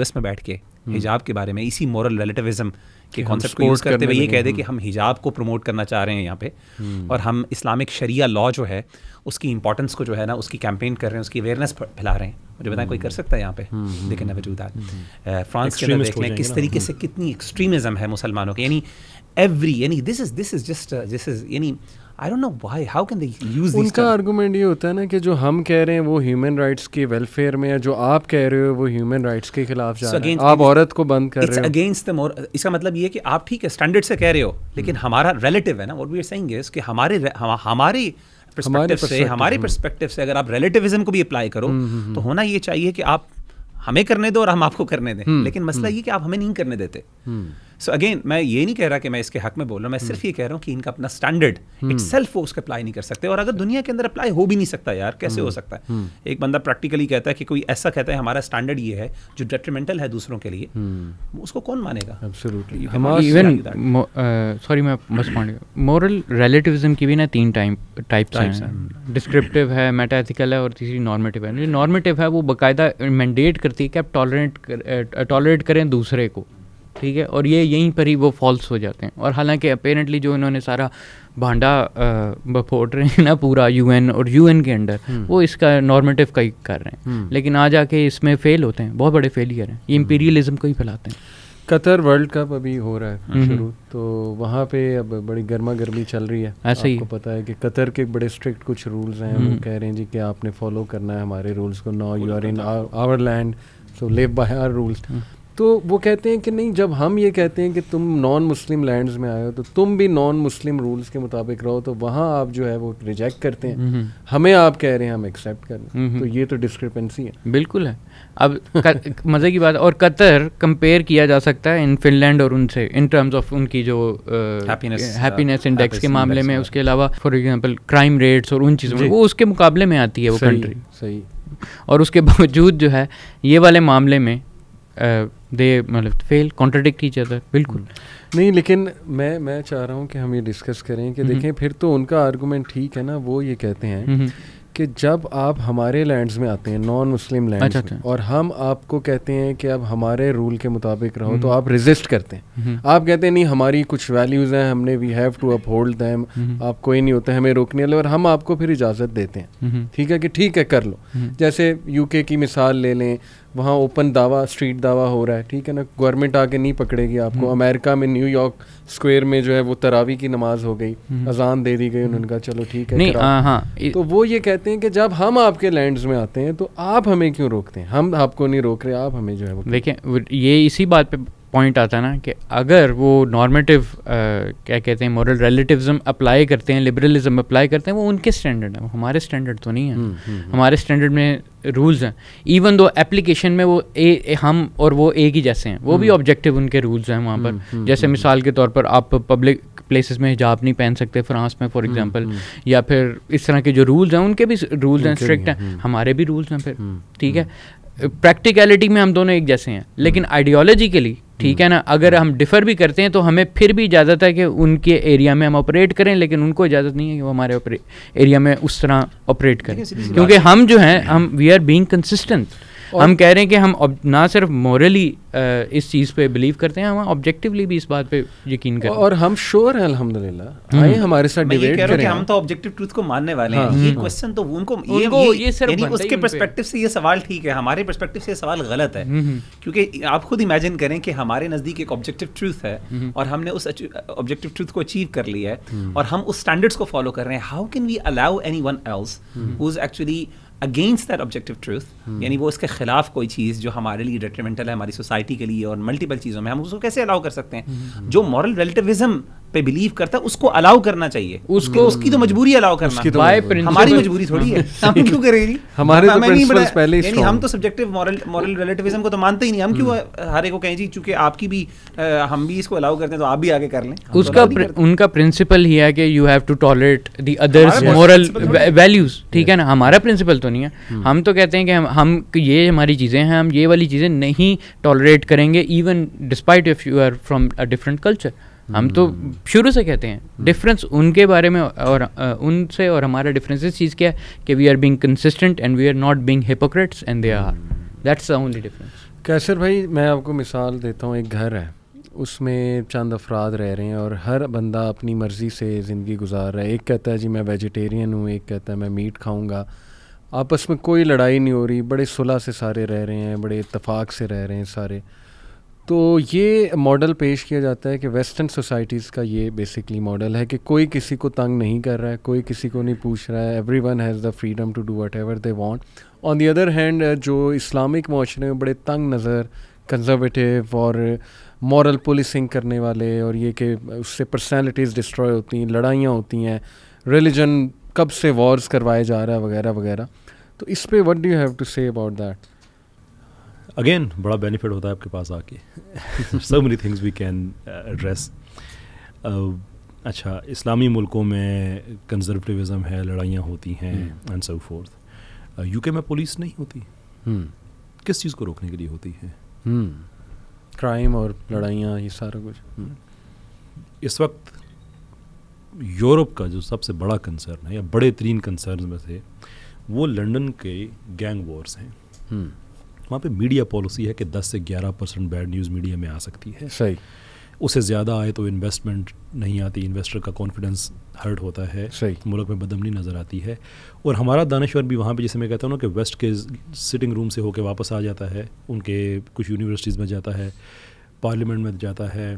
S3: एस में बैठ के हिजाब के बारे में इसी मॉरल रिलेटिविज़म कि कॉन्सेप्ट को यूज़ करते हुए ये कह दे कि हाँ। हम हिजाब को प्रमोट करना चाह रहे हैं यहाँ पे हम्म। और हम इस्लामिक शरिया लॉ जो है उसकी इंपॉर्टेंस को जो है ना उसकी कैंपेन कर रहे हैं उसकी अवेयरनेस फैला रहे हैं मुझे बताएं कोई कर सकता है यहाँ पे हम्म, हम्म, लेकिन वजूद फ्रांस के अंदर देख लें किस तरीके से कितनी एक्सट्रीमिज़म है मुसलमानों की यानी एवरी यानी this is this is just this is यानी I don't know why how can they use उनका
S1: आर्गुमेंट ये होता है ना कि जो हम कह रहे हैं वो ह्यूमन राइट्स के वेलफेयर में है जो आप कह रहे हो वो ह्यूमन राइट्स के खिलाफ जा so रहे हैं आप औरत को बंद कर रहे हो
S3: अगेंस्ट द मोर इसका मतलब ये है कि आप ठीक है स्टैंडर्ड से कह रहे हो hmm. लेकिन hmm. हमारा रिलेटिव है ना what we are saying is कि हमारे हमारी पर्सपेक्टिव से हमारे पर्सपेक्टिव hmm. से अगर आप रिलेटिविज्म को भी अप्लाई करो hmm, तो होना ये चाहिए कि आप हमें करने दो और हम आपको करने दें लेकिन मसला ये कि आप हमें नहीं करने देते सो अगेन मैं ये नहीं कह रहा कि मैं इसके हक में बोल रहा हूँ मैं हम्म। सिर्फ ये कह रहा हूँ कि इनका अपना स्टैंडर्ड इट सेल्फ वो उसका अप्लाई नहीं कर सकते और अगर दुनिया के अंदर अप्लाई हो भी नहीं सकता यार कैसे हो हम्म। सकता है हम्म। एक बंदा प्रैक्टिकली कहता है कि कोई ऐसा कहता है हमारा स्टैंडर्ड ये है जो डेट्रीमेंटल है दूसरों के
S4: लिए उसको कौन मानेगा इवन सॉरी uh, मैं बस मॉरल रिलेटिविज्म की भी ना तीन टाइम टाइप्स हैं डिस्क्रिप्टिव है मेटाथिकल है और तीसरी नॉर्मेटिव है नॉर्मेटिव है वो बाकायदा मैंडेट करती है कि आप टॉलरेट टॉलरेट uh, करें दूसरे को ठीक है और ये यहीं पर ही वो फॉल्स हो जाते हैं और हालांकि अपेरेंटली जो इन्होंने सारा भांडा बफोट रहे हैं ना पूरा यूएन और यूएन के अंडर हम्म। वो इसका नॉर्मेटिव का कर रहे हैं हम्म। लेकिन आ जाके इसमें फेल होते हैं बहुत बड़े फेलियर हैं ये इम्पीरियलिज्म को ही फैलाते हैं
S1: कतर वर्ल्ड कप अभी हो रहा है हम्म। शुरू तो वहाँ पे अब बड़ी गर्मा गर्मी चल रही है ऐसा ही पता है कि कतर के बड़े स्ट्रिक्ट कुछ रूल्स हैं वो कह रहे हैं जी कि आपने फॉलो करना है हमारे रूल्स को now you are in our land so live by our rules तो वो कहते हैं कि नहीं जब हम ये कहते हैं कि तुम नॉन मुस्लिम लैंड्स में आए हो तो तुम भी नॉन मुस्लिम रूल्स के मुताबिक रहो तो वहाँ आप जो है वो रिजेक्ट करते हैं हम्म। हमें आप कह रहे हैं हम एक्सेप्ट
S4: कर रहे हम्म। तो ये तो डिस्क्रिपेंसी है बिल्कुल है अब मज़े की बात और कतर कंपेयर किया जा सकता है इन फिनलैंड और उनसे इन टर्म्स ऑफ उनकी जो हैप्पीनेस इंडेक्स uh, के मामले में उसके अलावा फॉर एग्जाम्पल क्राइम रेट्स और उन चीज़ों में वो उसके मुकाबले में आती है वो कंट्री सही और उसके बावजूद जो है ये वाले मामले में दे मतलब फेल कॉन्ट्रडिक्ट ईच अदर बिल्कुल
S1: नहीं लेकिन मैं मैं चाह रहा हूँ कि हम ये डिस्कस करें कि देखें फिर तो उनका आर्गूमेंट ठीक है ना वो ये कहते हैं कि जब आप हमारे लैंड्स में आते हैं नॉन मुस्लिम लैंड्स और हम आपको कहते हैं कि अब हमारे रूल के मुताबिक रहो तो आप रिजिस्ट करते हैं आप कहते हैं नहीं हमारी कुछ वैल्यूज़ हैं हमने we have to uphold them आप कोई नहीं होता हमें रोकने वाले और हम आपको फिर इजाज़त देते हैं ठीक है कि ठीक है कर लो जैसे यूके की मिसाल ले लें वहाँ ओपन दावा स्ट्रीट दावा हो रहा है ठीक है ना गवर्नमेंट आके नहीं पकड़ेगी आपको हम्म। अमेरिका में न्यूयॉर्क स्क्वायर में जो है वो तरावी की नमाज हो गई हम्म। अजान दे दी गई हम्म। उन्होंने कहा चलो ठीक है नहीं हाँ, हाँ तो वो ये कहते हैं कि जब हम आपके लैंड्स में आते हैं तो आप हमें क्यों रोकते हैं हम आपको नहीं रोक रहे आप हमें जो है
S4: देखें ये इसी बात पर पॉइंट आता है ना कि अगर वो नॉर्मेटिव uh, क्या कहते हैं मॉरल रिलेटिविज्म अप्लाई करते हैं लिबरलिज्म अप्लाई करते हैं वो उनके स्टैंडर्ड है हमारे स्टैंडर्ड तो नहीं है हुँ, हुँ, हमारे स्टैंडर्ड में रूल्स हैं इवन दो एप्लीकेशन में वो ए, ए हम और वो एक ही जैसे हैं वो भी ऑब्जेक्टिव हम्म। उनके रूल्स हैं वहाँ पर हम्म, हम्म, जैसे मिसाल के तौर पर आप पब्लिक प्लेसेस में हिजाब नहीं पहन सकते फ्रांस में फॉर एग्जांपल या फिर इस तरह के जो रूल्स हैं उनके भी रूल्स हैं स्ट्रिक्ट हैं हमारे भी रूल्स हैं फिर ठीक है प्रैक्टिकलिटी में हम दोनों एक जैसे हैं लेकिन आइडियोलॉजी के लिए ठीक हम्म। है ना अगर हम डिफ़र भी करते हैं तो हमें फिर भी इजाज़त है कि उनके एरिया में हम ऑपरेट करें लेकिन उनको इजाज़त नहीं है कि वो हमारे एरिया में उस तरह ऑपरेट करें क्योंकि हम जो हैं हम वी आर बींग कंसिस्टेंट हम कह रहे हैं कि हम ना सिर्फ मॉरली इस चीज़ पे बिलीव करते हैं हम ऑब्जेक्टिवली भी इस बात पे यकीन करते हैं और हम श्योर हैं अल्हम्दुलिल्लाह आए हम्म। हमारे साथ डिबेट करें हम तो ऑब्जेक्टिव
S3: ट्रूथ को मानने वाले हाँ। हैं ये क्वेश्चन हम्म। तो उनको ये ये सिर्फ उसके पर्सपेक्टिव से ये सवाल ठीक है हमारे पर्सपेक्टिव से ये सवाल गलत है हम्म। क्योंकि आप खुद इमेजिन करें कि हमारे नज़दीक एक ऑब्जेक्टिव ट्रूथ है और हमने उस ऑब्जेक्टिव ट्रूथ को अचीव कर लिया है और हम उस स्टैंडर्ड्स को फॉलो कर रहे हैं how can we allow anyone else who is actually against that objective truth यानी वो उसके खिलाफ कोई चीज़ जो हमारे लिए डिट्रीमेंटल है हमारी सोसाइटी के लिए और मल्टीपल चीज़ों में हम उसको कैसे अलाउ कर सकते हैं hmm. जो मॉरल रिलेटिविज्म पे बिलीव करता है उसको अलाउ करना चाहिए उसको उसकी तो मजबूरी अलाउ करना तो बाय हमारी मजबूरी थोड़ी है हम क्यों करेंगे हमारे तो नहीं बड़ा, पहले यानी हम तो सब्जेक्टिव मॉरल मॉरल रिलेटिविज्म को तो मानते ही नहीं हम क्यों हम्म। हर एक को कहें जी चूंकि आपकी भी आ, हम भी इसको अलाउ करते हैं तो आप भी आगे कर लें तो उसका
S4: उनका प्रिंसिपल ही है कि you have to tolerate the others moral values ठीक है ना हमारा प्रिंसिपल तो नहीं है हम्म। हम तो कहते हैं कि हम ये हमारी चीज़ें हैं हम ये वाली चीज़ें नहीं टॉलरेट करेंगे even despite if you are from a different culture हम तो शुरू से कहते हैं डिफरेंस हम्म। उनके बारे में और उनसे और हमारा डिफरेंस इस चीज़ क्या है कि we are being consistent and we are not being hypocrites and they are that's the only difference
S1: Qaiser भाई मैं आपको मिसाल देता हूँ एक घर है उसमें चंद अफराद रह रहे हैं और हर बंदा अपनी मर्ज़ी से ज़िंदगी गुजार रहा है एक कहता है जी मैं वेजिटेरियन हूँ एक कहता है मैं मीट खाऊंगा आपस में कोई लड़ाई नहीं हो रही बड़े सुलह से सारे रह रहे हैं बड़े इतफाक़ से रह रहे हैं सारे तो ये मॉडल पेश किया जाता है कि वेस्टर्न सोसाइटीज़ का ये बेसिकली मॉडल है कि कोई किसी को तंग नहीं कर रहा है कोई किसी को नहीं पूछ रहा है everyone has the freedom to do whatever they want on the other hand जो इस्लामिक माशरे में बड़े तंग नज़र कंजर्वेटिव और मॉरल पुलिसिंग करने वाले और ये कि उससे पर्सनैलिटीज़ डिस्ट्रॉय होती हैं लड़ाइयाँ होती हैं रिलीजन कब से वॉर्स करवाए जा रहा है वगैरह वगैरह तो इस पर what do have to say about that again
S2: बड़ा बेनिफिट होता है आपके पास आके so many things we can address अच्छा इस्लामी मुल्कों में कंजर्वटिविज़म है लड़ाइयाँ होती हैं एंड सो फोर्थ यूके में पुलिस नहीं होती hmm. किस चीज़ को रोकने के लिए होती है क्राइम हम्म। hmm. और लड़ाइयाँ ये सारा कुछ hmm. इस वक्त यूरोप का जो सबसे बड़ा कंसर्न है या बड़े तरीन कंसर्न में से वो लंदन के गैंग वॉर्स हैं वहाँ पे मीडिया पॉलिसी है कि 10 से 11 परसेंट बैड न्यूज़ मीडिया में आ सकती है सही उससे ज़्यादा आए तो इन्वेस्टमेंट नहीं आती इन्वेस्टर का कॉन्फिडेंस हर्ट होता है सही मुल्क में बदमनी नज़र आती है और हमारा दानश्वर भी वहाँ पे जैसे मैं कहता हूँ ना कि वेस्ट के सिटिंग रूम से होकर वापस आ जाता है उनके कुछ यूनिवर्सिटीज़ में जाता है पार्लियामेंट में जाता है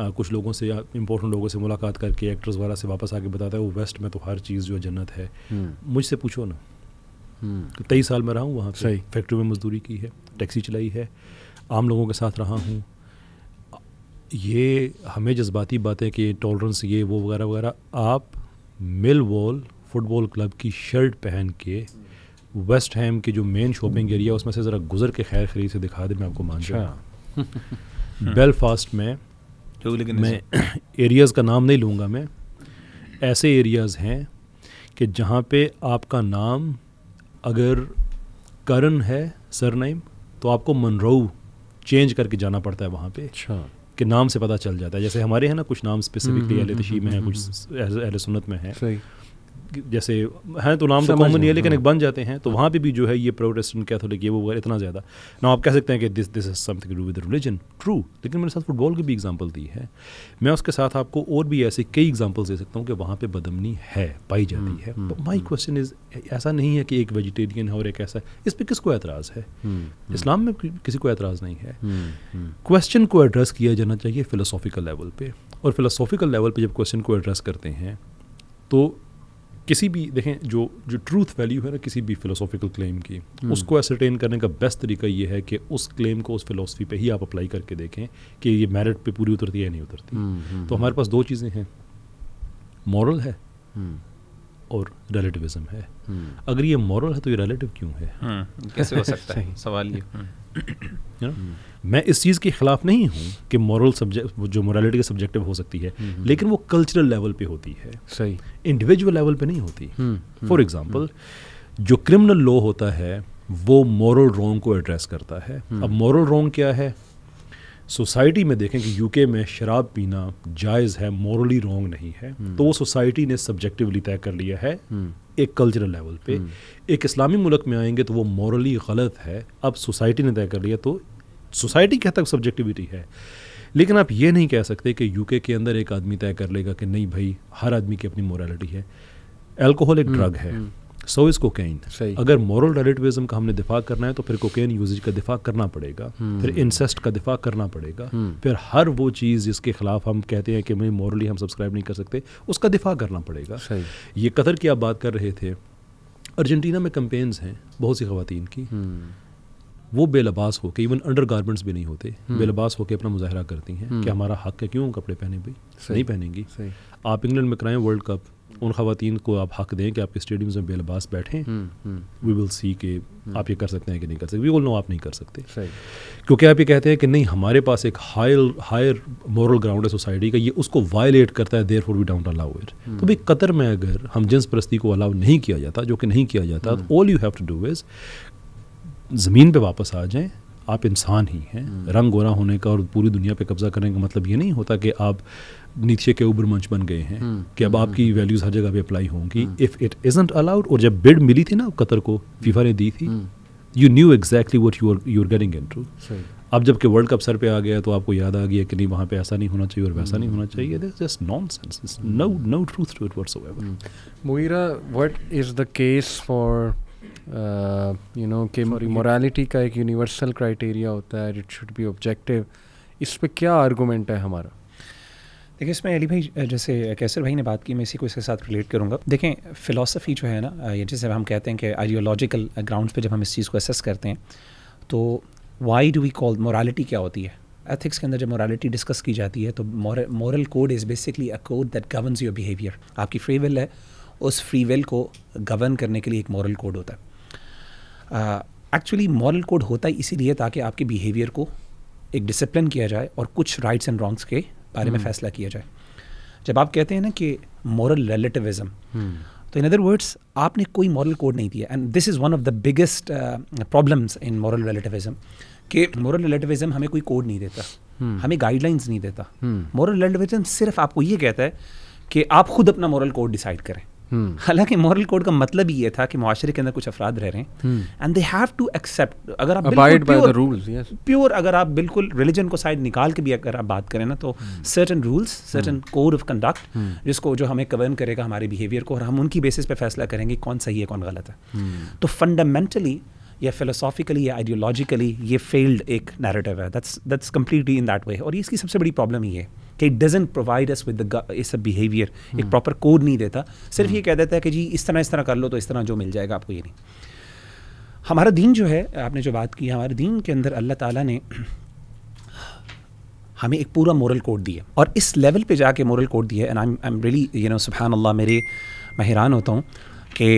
S2: आ, कुछ लोगों से इंपॉर्टेंट लोगों से मुलाकात करके एक्टर्स वगैरह से वापस आके बताता है वो वेस्ट में तो हर चीज़ जो जन्नत है हम्म। मुझसे पूछो ना तो तेईस साल में रहा हूँ वहाँ सही फैक्ट्री में मजदूरी की है टैक्सी चलाई है आम लोगों के साथ रहा हूँ ये हमें जज्बाती बातें कि टॉलरेंस ये वो वगैरह वगैरह आप मिल वॉल फुटबॉल क्लब की शर्ट पहन के वेस्ट हैम के जो मेन शॉपिंग एरिया उसमें से ज़रा गुजर के खैर खरीद से दिखा दे मैं आपको मान
S5: जाऊँ
S2: बेलफास्ट अच्छा। में लेकिन मैं एरियाज़ का नाम नहीं लूँगा मैं ऐसे एरियाज़ हैं कि जहाँ पे आपका नाम अगर करण है सरनेम तो आपको मनरऊ चेंज करके जाना पड़ता है वहाँ पे अच्छा के नाम से पता चल जाता है जैसे हमारे है ना कुछ नाम स्पेसिफिकली हम्म, तशी हम्म, हम्म, में है कुछ एहल सुन्नत में है जैसे हैं तो नाम तो कॉमन ही है लेकिन एक हाँ। बन जाते हैं तो वहाँ पर भी जो है ये प्रोटेस्टेंट कैथोलिक ये वो इतना ज़्यादा ना आप कह सकते हैं कि this this is something do with religion true लेकिन मेरे साथ फुटबॉल की भी एग्जांपल दी है मैं उसके साथ आपको और भी ऐसे कई एग्जांपल्स दे सकता हूँ कि वहाँ पर बदमनी है पाई जाती हम्म, है माई क्वेश्चन इज़ ऐसा नहीं है कि एक वेजिटेरियन है और एक ऐसा इस पर किसको एतराज़ है हम्म, हम्म। इस्लाम में किसी को एतराज़ नहीं है क्वेश्चन को एड्रेस किया जाना चाहिए फिलोसॉफिकल लेवल पर और फिलोसॉफिकल लेवल पर जब क्वेश्चन को एड्रेस करते हैं तो किसी भी देखें जो जो ट्रूथ वैल्यू है ना किसी भी फिलोसॉफिकल क्लेम की हम्म। उसको एसरटेन करने का बेस्ट तरीका ये है कि उस क्लेम को उस फिलोसफी पे ही आप अप्लाई करके देखें कि ये मेरिट पे पूरी उतरती है या नहीं उतरती हम्म, हम्म, तो हमारे पास दो चीज़ें हैं मॉरल है और रिलेटिविज्म है अगर ये मॉरल है तो ये रिलेटिव क्यों है कैसे हो सकता है सवाल ये मैं इस चीज़ के खिलाफ नहीं हूँ कि मॉरल सब्जेक्ट जो मोरालिटी के सब्जेक्टिव हो सकती है हम्म। लेकिन वो कल्चरल लेवल पे होती है सही इंडिविजुअल लेवल पे नहीं होती फॉर हम्म, एग्जांपल हम्म, जो क्रिमिनल लॉ होता है वो मॉरल रोंग को एड्रेस करता है अब मॉरल रोंग क्या है सोसाइटी में देखें कि यूके में शराब पीना जायज़ है मॉरली रॉन्ग नहीं है तो वो सोसाइटी ने सब्जेक्टिवली तय कर लिया है एक कल्चरल लेवल पे एक इस्लामी मुल्क में आएंगे तो वो मॉरली गलत है अब सोसाइटी ने तय कर लिया तो सोसाइटी के हद तक सब्जेक्टिविटी है लेकिन आप ये नहीं कह सकते कि यूके के अंदर एक आदमी तय कर लेगा कि नहीं भाई हर आदमी की अपनी मोरालिटी है एल्कोहल एक ड्रग हम्म, है सो इज़ कोकेन अगर मॉरल रेलेटिविज्म का हमने दिफा करना है तो फिर कोकेन यूजेज का दिफा करना पड़ेगा हम्म। फिर इंसेस्ट का दिफा करना पड़ेगा हम्म। फिर हर वो चीज़ जिसके खिलाफ हम कहते हैं कि भाई मॉरली हम सब्सक्राइब नहीं कर सकते उसका दिफा करना पड़ेगा ये कतर की आप बात कर रहे थे अर्जेंटीना में कंपेन्स हैं बहुत सी खातन की वो बेलबास होकर इवन अंडर गारमेंट्स भी नहीं होते हम्म। बेलबास होकर अपना मुजाहरा करती हैं कि हम्म। हमारा हक है क्यों कपड़े पहने भाई नहीं पहनेंगी आप इंग्लैंड में कराएं वर्ल्ड कप उन खातन को आप हक दें कि आपके स्टेडियम में बेलबास बैठें वी विल सी के आप ये कर सकते हैं कि नहीं कर सकते वी विल नो आप नहीं कर सकते क्योंकि आप ये कहते हैं कि नहीं हमारे पास एक हायर हायर मॉरल ग्राउंड है सोसाइटी का ये उसको वायलेट करता है therefore we don't allow it तो भाई कतर में अगर हम जिन्स परस्ती को अलाउ नहीं किया जाता जो कि नहीं किया जाता all you have to do is ज़मीन पे वापस आ जाएं आप इंसान ही हैं हम्म। रंग गोरा होने का और पूरी दुनिया पे कब्जा करने का मतलब ये नहीं होता कि आप नीचे के उबर मंच बन गए हैं हम्म। कि अब हम्म, आपकी वैल्यूज़ हर जगह पे अप्लाई होंगी इफ़ इट इज़ंट अलाउड और जब बिड मिली थी ना कतर को फीफा ने दी थी you know exactly what you're you're getting in true अब जबकि वर्ल्ड कप सर पे आ गया तो आपको याद आ गया कि नहीं वहाँ पे ऐसा नहीं होना चाहिए और वैसा नहीं होना चाहिए just nonsense no no truth to it words
S1: मोईरा what is the case for you uh, no कि मोरालिटी का एक यूनिवर्सल क्राइटेरिया होता है इट शुड बी ऑब्जेक्टिव इस पर क्या आर्गूमेंट है हमारा देखिए इसमें अली भाई जैसे कैसर भाई ने बात
S3: की मैं इसी को इसके साथ रिलेट करूँगा देखें फिलोसफी जो है ना ये जैसे हम कहते हैं कि आइडियोलॉजिकल ग्राउंड पे जब हम इस चीज़ को असेस करते हैं तो why do we call morality क्या होती है एथिक्स के अंदर जब मोरालिटी डिस्कस की जाती है तो moral code is basically a code that governs your behaviour आपकी फ्री विल है उस फ्री विल को गवर्न करने के लिए एक मॉरल कोड होता है एक्चुअली मॉरल कोड होता है इसीलिए ताकि आपके बिहेवियर को एक डिसिप्लिन किया जाए और कुछ राइट्स एंड रॉन्ग्स के बारे में hmm. फैसला किया जाए जब आप कहते हैं ना कि मॉरल रिलेटिविज्म hmm. तो इन अदर वर्ड्स आपने कोई मॉरल कोड नहीं दिया and this is one of the biggest problems in moral relativism कि मॉरल रिलेटिविज्म हमें कोई कोड नहीं देता hmm. हमें गाइडलाइंस नहीं देता मॉरल hmm. रिलेटिविज्म सिर्फ आपको ये कहता है कि आप खुद अपना मॉरल कोड डिसाइड करें Hmm. हालांकि मॉरल कोड का मतलब ये था कि माशरे के अंदर कुछ अफराद रह रहे हैं and they have to accept अगर आप प्योर yes. प्योर अगर आप बिल्कुल रिलीजन को साइड निकाल के भी अगर आप बात करें ना तो certain rules certain code of conduct जिसको जो हमें कवर्न करेगा हमारे बिहेवियर को और हम उनकी बेसिस पे फैसला करेंगे कौन सही है कौन गलत है hmm. तो फंडामेंटली या फिलोसॉफिकली या आइडियोलॉजिकली ये फेल्ड एक नैरेटिव है that's that's completely in that way और इसकी सबसे बड़ी प्रॉब्लम ये है कि it doesn't provide us with ये सब बिहेवियर एक प्रॉपर hmm. कोड नहीं देता सिर्फ hmm. ये कह देता है कि जी इस तरह इस तरह कर लो तो इस तरह जो मिल जाएगा आपको ये नहीं हमारा दीन जो है आपने जो बात की हमारे दीन के अंदर अल्लाह ताला ने हमें एक पूरा मोरल कोड दिया और इस लेवल पे जाके मोरल कोड दिया and I am really you know सुबह अल्लाह मेरे मैं हैरान होता हूँ कि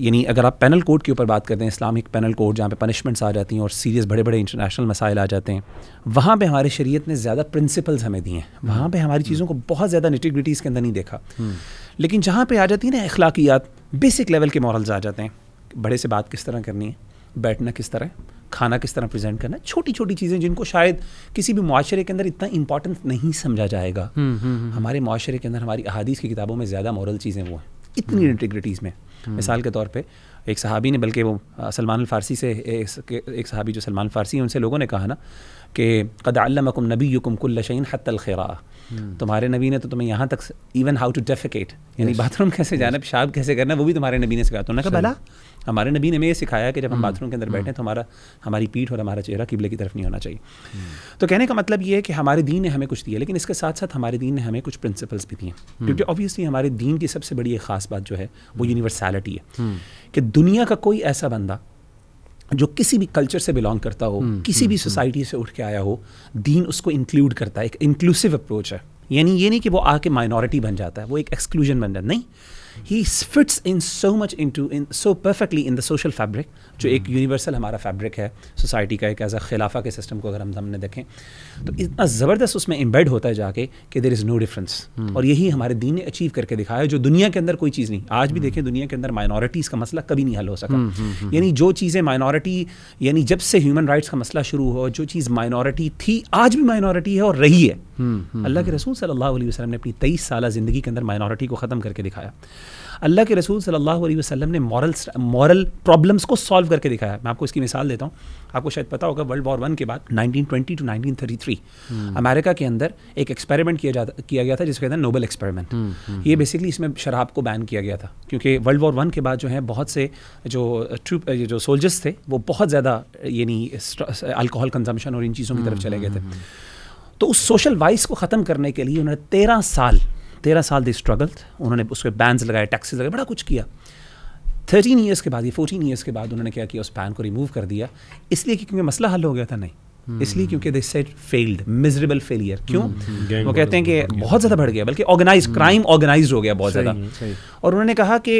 S3: यानी अगर आप पैनल कोड के ऊपर बात करते हैं इस्लामिक पैनल कोड जहाँ पे पनिशमेंट्स आ जाती हैं और सीरियस बड़े बड़े इंटरनेशनल मसाइल आ जाते हैं वहाँ पे हमारे शरीयत ने ज़्यादा प्रिंसिपल्स हमें दिए हैं वहाँ पे हमारी चीज़ों को बहुत ज़्यादा निटिग्रिटीज़ के अंदर नहीं देखा हम्म। लेकिन जहाँ पर आ जाती है ना अखलाकियात बेसिक लेवल के मॉरल्स आ जाते हैं बड़े से बात किस तरह करनी है बैठना किस तरह खाना किस तरह प्रेजेंट करना छोटी छोटी चीज़ें जिनको शायद किसी भी माशरे के अंदर इतना इंपॉर्टेंस नहीं समझा जाएगा हम्म, हम्म, हमारे माशरे के अंदर हमारी अहादीस की किताबों में ज़्यादा मॉरल चीज़ें वो हैं इतनी इंटीग्रिटीज़ में हम्म। मिसाल के तौर पर एक सहाबी ने बल्कि वो सलमान फ़ारसी से एक सहाबी जो सलमान फ़ारसी हैं उनसे लोगों ने कहा ना कि कदम नबी युकम कुल्लशीन हतल खरा हम्म। तुम्हारे नबी ने तो तुम्हें यहाँ तक इवन हाउ टू डेफिकेट यानी बाथरूम कैसे जाना पेशाब कैसे करना वो भी तुम्हारे नबी ने सिखाया तो ना अच्छा, कहा भला हमारे नबी ने हमें यह सिखाया कि जब हम हम्म। बाथरूम के अंदर बैठे हम्म। तो हमारा हमारी पीठ और हमारा चेहरा किबले की तरफ नहीं होना चाहिए तो कहने का मतलब ये है कि हमारे दीन ने हमें कुछ दिया लेकिन इसके साथ साथ हमारे दीन ने हमें कुछ प्रिंसिपल्स भी दिए क्योंकि ऑब्वियसली हमारे दीन की सबसे बड़ी एक ख़ास बात जो है वो यूनिवर्सैलिटी है कि दुनिया का कोई ऐसा बंदा जो किसी भी कल्चर से बिलोंग करता हो हम्म, किसी भी सोसाइटी हम्म, हम्म। से उठ के आया हो दीन उसको इंक्लूड करता है एक इंक्लूसिव अप्रोच है यानी ये नहीं कि वो आके माइनॉरिटी बन जाता है वो एक एक्सक्लूजन बन जाता है नहीं ही fits in so much in to in so perfectly in the social fabric जो एक यूनिवर्सल hmm. हमारा फैब्रिक है सोसाइटी का एक एज अ खिलाफा के सिस्टम को अगर हम हमने देखें तो इतना ज़बरदस्त उसमें एम्बेड होता है जाके कि देर इज़ नो डिफरेंस और यही हमारे दीन ने अचीव करके दिखाया जो दुनिया के अंदर कोई चीज़ नहीं आज भी hmm. देखें दुनिया के अंदर माइनॉरिटीज़ का मसला कभी नहीं हल हो सका hmm, यानी जो चीज़ें माइनॉरिटी यानी जब से ह्यूमन राइट्स का मसला शुरू हो जो चीज़ माइनॉरिटी थी आज भी माइनॉरिटी है और रही है
S6: अल्लाह के
S3: रसूल सल्लल्लाहु अलैहि वसल्लम ने अपनी तेईस साल ज़िंदगी के अंदर माइनॉरिटी को ख़त्म करके दिखाया अल्लाह के रसूल सल्ला वसलम ने मॉरल मॉरल प्रॉब्लम्स को सॉल्व करके दिखाया मैं आपको इसकी मिसाल देता हूँ आपको शायद पता होगा वर्ल्ड वॉर वन के बाद 1920 टू थ्री अमेरिका के अंदर एक एक्सपेरिमेंट किया जा किया गया था जिसको कहते हैं नोबल
S6: एक्सपेरिमेंट ये
S3: बेसिकली हम्म। इसमें शराब को बैन किया गया था क्योंकि वर्ल्ड वॉर वन के बाद जो है बहुत से जो ट्रूप जो सोल्जर्स थे वो बहुत ज़्यादा यानी अल्कोहल कंजम्पशन और इन चीज़ों की तरफ हम्म, चले गए थे हम्म, तो उस सोशल वाइस को ख़त्म करने के लिए उन्होंने तेरह साल तेरह साल दी स्ट्रगल उन्होंने उस पर लगाए टैक्सेस लगाए बड़ा कुछ किया थर्टीन ईयर्स के बाद ये फोर्टीन ईयर्स के बाद उन्होंने क्या किया उस बैन को रिमूव कर दिया इसलिए कि क्योंकि मसला हल हो गया था नहीं Hmm. इसलिए क्योंकि they set failed miserable failure क्यों hmm. वो कहते हैं कि बहुत ज़्यादा बढ़ गया बल्कि ऑर्गेनाइज क्राइम ऑर्गेनाइज हो गया बहुत ज़्यादा
S6: और
S3: उन्होंने कहा कि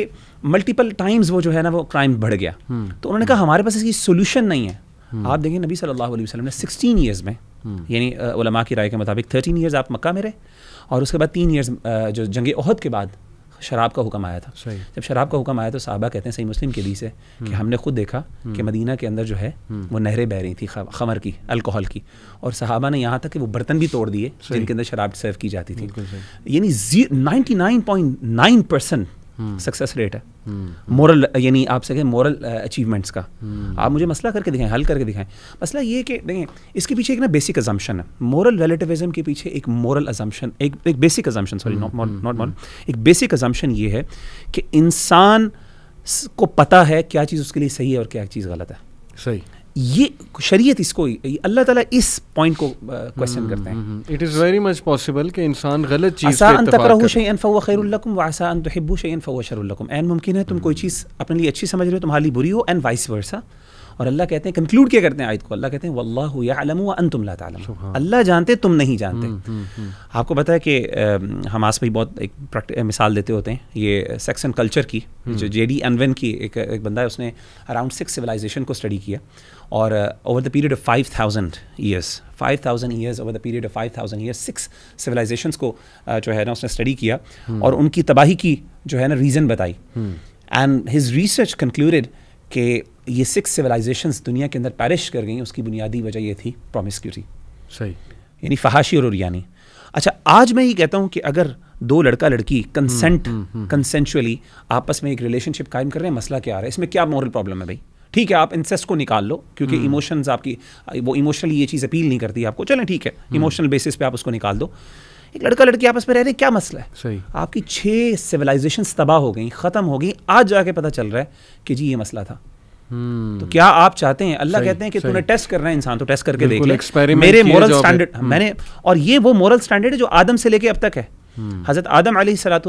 S3: मल्टीपल टाइम्स वो जो है ना वो क्राइम बढ़ गया hmm. तो उन्होंने कहा हमारे पास इसकी सोल्यूशन नहीं है आप देखें नबी सल्लल्लाहु अलैहि वसल्लम ने सिक्सटीन ईयर्स में यानी उलमा की राय के मुताबिक थर्टीन ईयर्स आप मक्का में रहे और उसके बाद तीन ईयर्स जो जंग अहद के बाद शराब का हुक्म आया था जब शराब का हुक्म आया तो साहबा कहते हैं सही मुस्लिम के दी से कि हम्म। हमने खुद देखा कि हम्म। मदीना के अंदर जो है हम्म। वो नहरें बह रही थी खमर की अल्कोहल की और साहबा ने यहाँ तक कि वो बर्तन भी तोड़ दिए जिनके अंदर शराब सर्व की जाती थी यानी ninety nine point nine percent success hmm. Rate है मॉरल हम्म। यानी आप सके मॉरल अचीवमेंट्स का हम्म। आप मुझे मसला करके दिखाएं हल करके दिखाएं मसला ये कि देखें इसके पीछे एक ना बेसिक अजम्पन है मॉरल रिलेटिविज्म के पीछे एक मॉरल अजम्पन एक एक basic assumption sorry not not moral एक बेसिक अजम्पन ये है कि इंसान को पता है क्या चीज़ उसके लिए सही है और क्या चीज़ गलत है सही ये शरीयत इसको अल्लाह ताला इस
S1: पॉइंट को क्वेश्चन uh, हम्म, करते हैं it is very much possible कि इंसान गलत चीज़ आसा अन तकरहु
S3: शैअन फहुव खैरुलकुम व आसा अन तुहिब्बु शैअन फहुव शरुलकुम एंड मुमकिन है तुम कोई हम्म। चीज़ अपने लिए अच्छी समझ रहे हो तुम्हारी बुरी हो एंड वाइस वर्सा और अल्लाह कहते हैं कंक्लूड क्या करते हैं आयत को अल्लाह कहते हैं वल्लाहु यालम व अन तालम अल्लाह जानते तुम नहीं जानते हम्म, हम्म, हम्म। आपको पता है कि हम हमास भाई बहुत एक मिसाल देते होते हैं ये सेक्स एंड कल्चर की जो जे डी अनवेन की एक एक बंदा है उसने अराउंड सिक्स सिविलाइजेशन को स्टडी किया और over the period of five thousand years five thousand years over the period of five thousand years six civilisation को uh, जो है ना उसने स्टडी किया और उनकी तबाही की जो है ना रीज़न बताई एंड हिज रिसर्च कंक्लूडेड कि ये सिक्स सिविलाइजेशन दुनिया के अंदर पैरिश कर गई उसकी बुनियादी वजह ये थी प्रोमिस्क्यूटी सही यानी फहाशी और उरियानी अच्छा आज मैं ये कहता हूँ कि अगर दो लड़का लड़की कंसेंट कंसेंचुअली हम्म, हम्म, हम्म। आपस में एक रिलेशनशिप कायम कर रहे हैं मसला क्या आ रहा है इसमें क्या मॉरल प्रॉब्लम है भाई ठीक है आप इंसेस्ट को निकाल लो क्योंकि इमोशंस आपकी वो इमोशनली ये चीज़ अपील नहीं करती आपको चलें ठीक है इमोशनल बेसिस पे आप उसको निकाल दो एक लड़का लड़की आपस में रह रहे क्या मसला है सही आपकी छः सिविलाइजेशन तबाह हो गई ख़त्म हो गई आज जाके पता चल रहा है कि जी ये मसला था हम्म। तो क्या आप चाहते हैं अल्लाह कहते हैं कि तूने टेस्ट करना है इंसान तो टेस्ट करके देख ले मेरे मोरल हम्म। स्टैंडर्ड मैंने और ये वो मोरल स्टैंडर्ड है जो आदम से लेके अब तक है हम्म। हज़रत आदम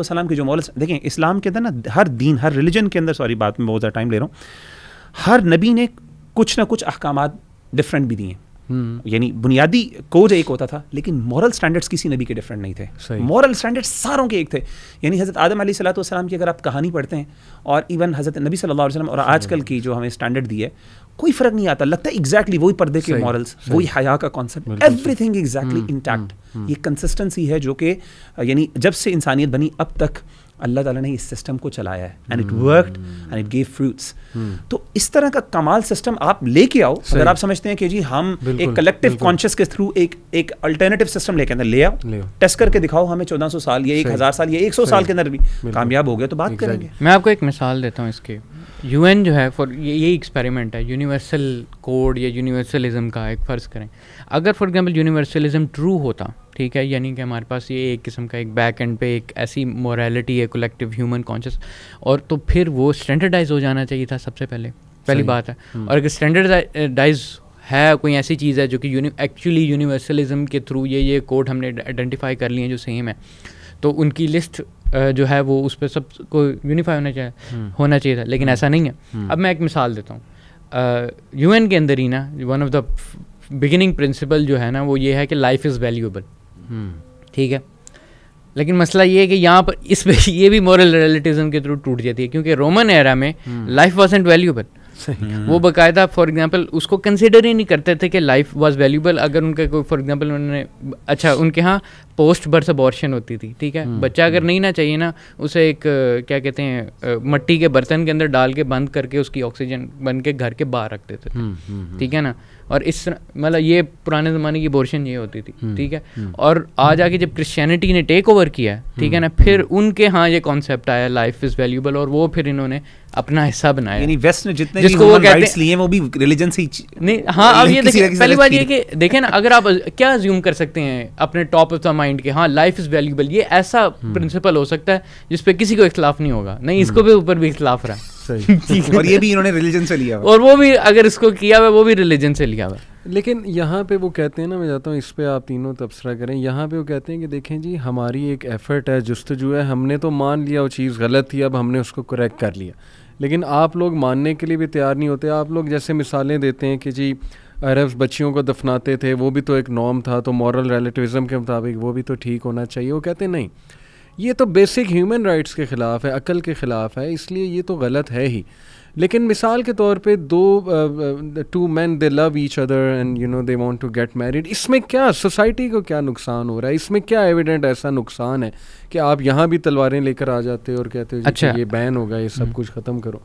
S3: सलाम की जो मोरल देखें इस्लाम के अंदर ना हर दीन हर रिलीजन के अंदर सॉरी बात में बहुत ज़्यादा टाइम ले रहा हूँ हर नबी ने कुछ ना कुछ अहकाम डिफरेंट भी दिए हैं हम्म। यानी बुनियादी कोज एक होता था लेकिन मॉरल स्टैंडर्ड्स किसी नबी के डिफरेंट नहीं थे मॉरल स्टैंडर्ड्स सारों के एक थे यानी हज़रत आदम अली सलाम की अगर आप कहानी पढ़ते हैं और इवन हज़रत नबी सल्लल्लाहु अलैहि वसल्लम और आजकल की जो हमें स्टैंडर्ड दी है कोई फ़र्क नहीं आता लगता है एग्जैक्टली वही पर्दे के मॉरल्स वही हया का
S6: concept everything exactly intact ये
S3: कंसिस्टेंसी है जो कि यानी जब से इंसानियत बनी अब तक अल्लाह ताला ने इस सिस्टम को चलाया है and it work and it gave fruits तो इस तरह का कमाल सिस्टम आप लेके आओ अगर आप समझते हैं कि जी हम एक कलेक्टिव कॉन्शियस के थ्रू एक एक अल्टरनेटिव सिस्टम लेके अंदर ले आओ टेस्ट करके दिखाओ हमें चौदह साल या एक हजार साल या एक सौ साल के अंदर भी कामयाब हो गया तो बात करेंगे
S4: मैं आपको एक मिसाल देता हूँ इसकी यूएन जो है फॉर ये यही एक्सपेरिमेंट है यूनिवर्सल कोड या यूनिवर्सलिज्म का एक फ़र्ज़ करें अगर फॉर एग्जांपल यूनिवर्सलिज्म ट्रू होता ठीक है यानी कि हमारे पास ये एक किस्म का एक बैक एंड पे एक ऐसी मोरालिटी है कलेक्टिव ह्यूमन कॉन्शियस और तो फिर वो स्टैंडर्डाइज हो जाना चाहिए था सबसे पहले पहली बात है हम्म। और अगर स्टैंडर्डाइज है कोई ऐसी चीज़ है जो कि एक्चुअली यूनिवर्सलिज्म के थ्रू ये ये कोड हमने आइडेंटिफाई कर लिए हैं जो सेम है तो उनकी लिस्ट जो है वो उस पर सबको यूनिफाई होना चाहिए हम्म। होना चाहिए था लेकिन हम्म। ऐसा नहीं है हम्म। अब मैं एक मिसाल देता हूँ यू के अंदर ही ना one of the beginning principle जो है ना वो ये है कि लाइफ इज़ वैल्यूएबल ठीक है लेकिन मसला ये है कि यहाँ पर इस ये भी मॉरल रिलेटिज्म के थ्रू टूट जाती है क्योंकि रोमन एरा में लाइफ वॉज एंड वैल्यूएबल वो बकायदा फॉर एग्जांपल उसको कंसिडर ही नहीं करते थे कि लाइफ वाज वैल्यूबल अगर उनका कोई फॉर एग्जांपल उन्होंने अच्छा उनके यहाँ पोस्ट बर्थ अबॉर्शन होती थी ठीक है हम्म, बच्चा अगर हम्म। नहीं ना चाहिए ना उसे एक क्या कहते हैं मट्टी के बर्तन के अंदर डाल के बंद करके उसकी ऑक्सीजन बन के घर के बाहर रख देते थे हम्म, ठीक है ना और इस मतलब ये पुराने ज़माने की बोर्शन ये होती थी हम्म, ठीक है हम्म। और आज आके जब क्रिश्चियनिटी ने टेक ओवर किया ठीक है ना हम्म, फिर उनके हाँ ये कॉन्सेप्ट आया लाइफ इज़ वैल्यूबल और वो फिर इन्होंने अपना हिस्सा बनाया यानी वेस्ट ने जितने जिसको वो कहते लिए वो भी रिलीजन से नहीं हाँ अब ये देखिए पहली बात ये कि देखें ना अगर आप क्या अज्यूम कर सकते हैं अपने टॉप ऑफ द माइंड के हाँ लाइफ इज़ वैल्यूबल ये ऐसा प्रिंसिपल हो सकता है जिसपे किसी को इख्तलाफ नहीं होगा नहीं इसको भी ऊपर भी इख्तलाफ रहा सही और ये भी इन्होंने रिलीजन से लिया और वो भी अगर इसको किया हुआ वो भी रिलीजन से लिया हुआ
S1: लेकिन यहाँ पे वो कहते हैं ना मैं जाता हूँ इस पर आप तीनों तबसरा करें यहाँ पे वो कहते हैं कि देखें जी हमारी एक एफर्ट है जस्तजू है हमने तो मान लिया वो चीज़ गलत थी अब हमने उसको करेक्ट कर लिया लेकिन आप लोग मानने के लिए भी तैयार नहीं होते आप लोग जैसे मिसालें देते हैं कि जी अरब बच्चियों को दफनाते थे वो भी तो एक नॉम था तो मॉरल रिलेटिविज़म के मुताबिक वो भी तो ठीक होना चाहिए वो कहते नहीं ये तो बेसिक ह्यूमन राइट्स के ख़िलाफ़ है अकल के ख़िलाफ़ है इसलिए ये तो गलत है ही लेकिन मिसाल के तौर पे दो two man they love each other and you know they want to get married इसमें क्या सोसाइटी को क्या नुकसान हो रहा है इसमें क्या एविडेंट ऐसा नुकसान है कि आप यहाँ भी तलवारें लेकर आ जाते हो और कहते हो अच्छा ये बैन होगा ये सब हम्म। कुछ ख़त्म करो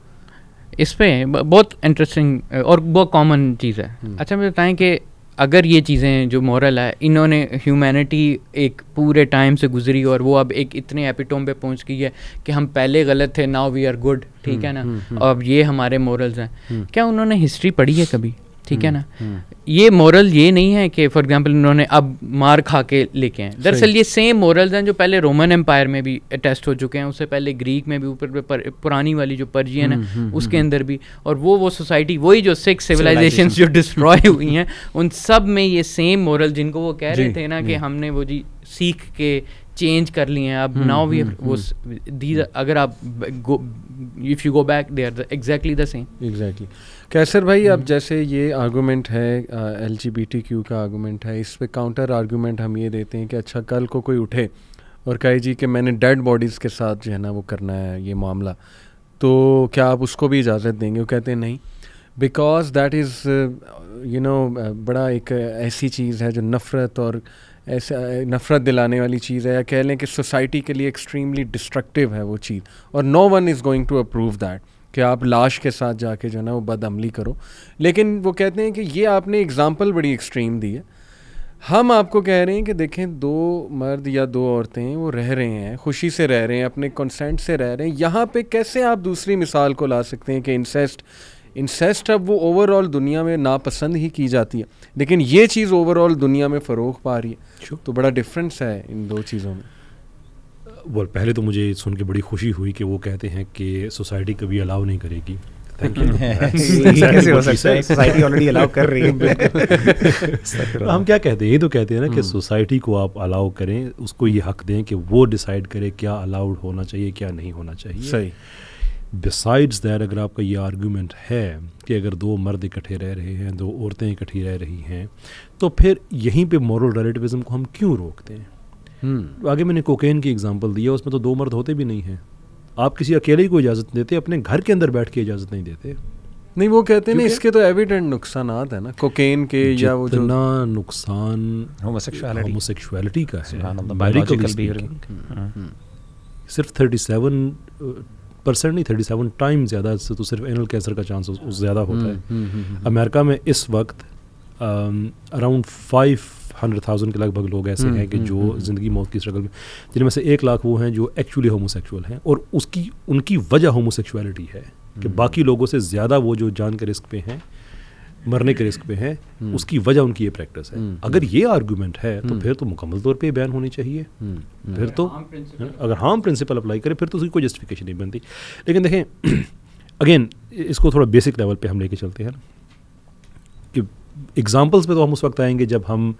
S4: इस पर बहुत इंटरेस्टिंग और बहुत कॉमन चीज़ है हम्म। अच्छा मैं बताएं कि अगर ये चीज़ें जो मॉरल है इन्होंने ह्यूमैनिटी एक पूरे टाइम से गुजरी और वो अब एक इतने एपिटोम पे पहुंच गई है कि हम पहले गलत थे नाउ वी आर गुड ठीक हम्म, है ना हम्म, हम्म। अब ये हमारे मॉरल्स हैं क्या उन्होंने हिस्ट्री पढ़ी है कभी ठीक है हम्म, ना हम्म। ये मॉरल ये नहीं है कि फॉर एग्जांपल इन्होंने अब मार खा के लेके हैं दरअसल ये सेम मॉरल्स हैं जो पहले रोमन एम्पायर में भी अटेस्ट हो चुके हैं उससे पहले ग्रीक में भी ऊपर पुरानी वाली जो पर्जियन है हम्म, उसके अंदर भी और वो वो सोसाइटी वही जो सिक्स सिविलाइजेशन जो डिस्ट्रॉय हुई हैं उन सब में ये सेम मॉरल जिनको वो कह रहे थे ना कि हमने वो जी सीख के चेंज कर लिए हैं अब नाउ वी दीज अगर आप if you go back they are exactly the same exactly
S1: Qaiser भाई अब हम्म। जैसे ये आर्गूमेंट है L G B T Q का आर्गूमेंट है इस पर काउंटर आर्गूमेंट हम ये देते हैं कि अच्छा कल को कोई उठे और कहे जी कि मैंने डेड बॉडीज़ के साथ जो है ना वो करना है ये मामला तो क्या आप उसको भी इजाज़त देंगे वो कहते हैं नहीं because that is you know बड़ा एक ऐसी चीज़ है जो नफ़रत और uh, ऐसा नफ़रत दिलाने वाली चीज़ है या कह लें कि सोसाइटी के लिए एक्सट्रीमली डिस्ट्रक्टिव है वो चीज़ और no one is going to approve that कि आप लाश के साथ जाके जो है ना वो बदअमली करो लेकिन वो कहते हैं कि ये आपने एग्ज़ाम्पल बड़ी एक्सट्रीम दी है हम आपको कह रहे हैं कि देखें दो मर्द या दो औरतें वो रह रहे हैं खुशी से रह रहे हैं अपने कंसेंट से रह रहे हैं यहाँ पे कैसे आप दूसरी मिसाल को ला सकते हैं कि इंसेस्ट इंसेस्ट अब वो ओवरऑल दुनिया में नापसंद ही की जाती है लेकिन ये चीज़ ओवरऑल दुनिया में फ़रोग पा रही है sure. तो बड़ा डिफरेंस है इन दो चीज़ों में
S2: वेल uh, पहले तो मुझे सुन के बड़ी खुशी हुई कि वो कहते हैं कि सोसाइटी कभी अलाउ नहीं करेगी हम क्या कहते हैं ये तो कहते हैं ना कि सोसाइटी hmm. को आप अलाउ करें उसको ये हक दें कि वो डिसाइड करे क्या अलाउड होना चाहिए क्या नहीं होना चाहिए सही बिसाइड्स दैट अगर आपका ये आर्ग्यूमेंट है कि अगर दो मर्द इकट्ठे रह रहे हैं दो औरतें इकट्ठी रह रही हैं तो फिर यहीं पे मॉरल रिलेटिविज्म को हम क्यों रोकते हैं hmm. आगे मैंने कोकेन की एग्जांपल दी है उसमें तो दो मर्द होते भी नहीं हैं आप किसी अकेले को इजाज़त देते अपने घर के अंदर बैठ के इजाज़त नहीं देते
S1: नहीं वो कहते हैं इसके तो एविडेंट नुकसान है ना कोकेन के या वो जो
S2: नुकसान होमोसेक्सुअलिटी का है
S5: hmm.
S2: सिर्फ थर्टी सेवन uh, परसेंट नहीं थर्टी सेवन टाइम ज़्यादा इससे तो सिर्फ एनल कैंसर का चांस ज़्यादा होता हम्म, है हम्म, हम्म, अमेरिका में इस वक्त अराउंड फाइव हंड्रेड थाउजेंड के लगभग लोग ऐसे हैं कि जो ज़िंदगी मौत की स्ट्रगल में जिनमें से एक लाख वो हैं जो एक्चुअली होमोसेक्सुअल हैं और उसकी उनकी वजह होमोसेक्सुअलिटी है कि बाकी लोगों से ज़्यादा वो जो जान के रिस्क पे हैं मरने के रिस्क पे हैं हम्म। उसकी वजह उनकी ये प्रैक्टिस है हम्म। अगर ये आर्ग्यूमेंट है तो हम्म। फिर तो मुकम्मल तौर पे बैन होनी चाहिए फिर तो हाँ, अगर हार्म प्रिंसिपल अप्लाई करें फिर तो उसकी कोई जस्टिफिकेशन नहीं बनती लेकिन देखें अगेन इसको थोड़ा बेसिक लेवल पे हम लेके चलते हैं कि एग्जांपल्स पे तो हम उस वक्त आएंगे जब हम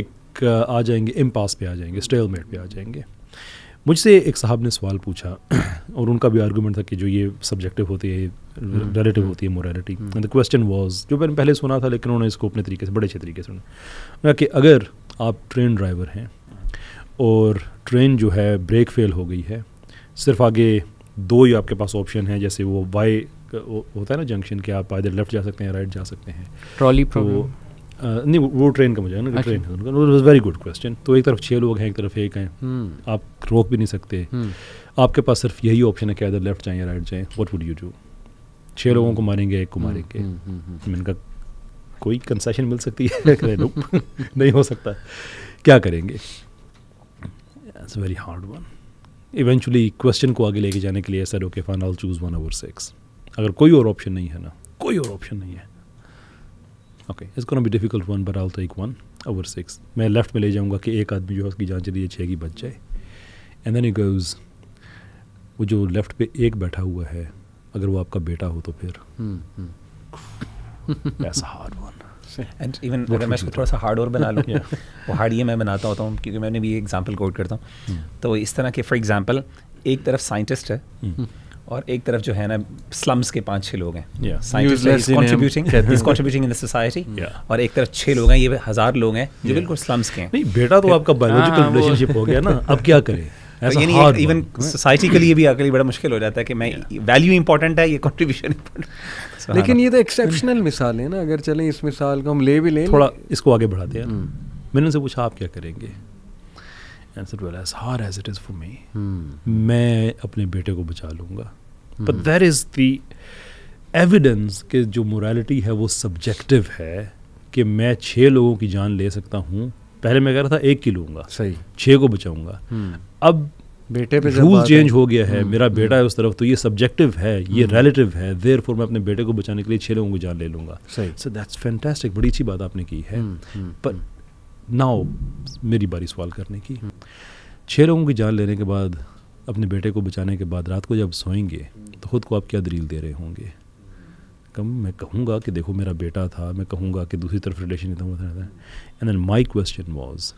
S2: एक आ जाएंगे इम्पास पे आ जाएंगे स्टेलमेट पे आ जाएंगे मुझसे एक साहब ने सवाल पूछा और उनका भी आर्गूमेंट था कि जो ये सब्जेक्टिव होती है रिलेटिव हम्म। होती है मोरालिटी द क्वेश्चन वॉज जो मैंने पहले सुना था लेकिन उन्होंने इसको अपने तरीके से बड़े अच्छे तरीके से सुना कि अगर आप ट्रेन ड्राइवर हैं और ट्रेन जो है ब्रेक फेल हो गई है सिर्फ आगे दो ही आपके पास ऑप्शन है जैसे वो वाई होता है ना जंक्शन के आप आधे लेफ्ट जा सकते हैं राइट जा सकते हैं ट्रॉली प्रॉब्लम तो नहीं वो ट्रेन का मुझे ना ट्रेन है वेरी गुड क्वेश्चन तो एक तरफ छः लोग हैं एक तरफ एक हैं हम्म। आप रोक भी नहीं सकते हम्म। आपके पास सिर्फ यही ऑप्शन है कि अदर लेफ्ट जाएँ या राइट जाएँ वट वुड यू डू छः लोगों को हम्म। मारेंगे एक को मारेंगे मैंने कहा कोई कंसेशन मिल सकती है नहीं हो सकता क्या करेंगे it's very hard one eventually question को आगे लेके जाने के लिए sir okay fine I choose one over six अगर कोई और ऑप्शन नहीं है ना कोई और ऑप्शन नहीं है ओके इसको gonna be difficult one but I'll take one over six मैं लेफ्ट में ले जाऊँगा कि एक आदमी जो है उसकी जान चली जाए छः की बच जाए एंड देन गर्ल्स वो जो लेफ्ट पे एक बैठा हुआ है अगर वो आपका बेटा हो तो फिर
S5: हार्ड वन
S3: एंड इवन अगर मैं इसको थोड़ा सा हार्ड और बना लूँ वो हार्ड ये मैं बनाता होता हूँ क्योंकि मैंने भी एग्जाम्पल कोट करता हूँ hmm. तो इस तरह के फॉर एग्जाम्पल एक तरफ साइंटिस्ट है hmm. और एक तरफ जो है ना स्लम्स के पांच छह लोग हैं कंट्रीब्यूटिंग इन द सोसाइटी और एक तरफ छह लोग हैं ये हजार लोग हैं जो बिल्कुल स्लम्स के हैं नहीं बेटा तो आपका बायोलॉजिकल हाँ, रिलेशनशिप हो गया ना अब क्या करें इवन तो सोसाइटी के लिए भी आकर बड़ा मुश्किल हो जाता है कि मैं वैल्यू इंपॉर्टेंट है ये कंट्रीब्यूशन
S2: लेकिन ये तो
S1: एक्सेप्शनल मिसाल है ना अगर चलें इस मिसाल को हम ले भी लें थोड़ा
S2: इसको आगे बढ़ा हैं हम्म। मैंने उनसे पूछा आप क्या करेंगे hard as it is for me मैं अपने बेटे को बचा लूंगा but there is the evidence कि जो मोरालिटी है वो सब्जेक्टिव है कि मैं छः लोगों की जान ले सकता हूँ पहले मैं कह रहा था एक की लूंगा सही छः को बचाऊंगा hmm. अब बेटे पे रूल चेंज हो गया है hmm. मेरा hmm. बेटा है उस तरफ तो ये सब्जेक्टिव है ये रिलेटिव है देर फोर मैं अपने बेटे को बचाने के लिए छह लोगों की जान ले लूँगा सो दैट्स फैंटेस्टिक बड़ी अच्छी बात आपने की है पर नाओ मेरी बारी सवाल करने की छः लोगों की जान लेने के बाद अपने बेटे को बचाने के बाद रात को जब सोएंगे तो ख़ुद को आप क्या दलील दे रहे होंगे कम मैं कहूँगा कि देखो मेरा बेटा था मैं कहूँगा कि दूसरी तरफ रिलेशन इतना है and then my question was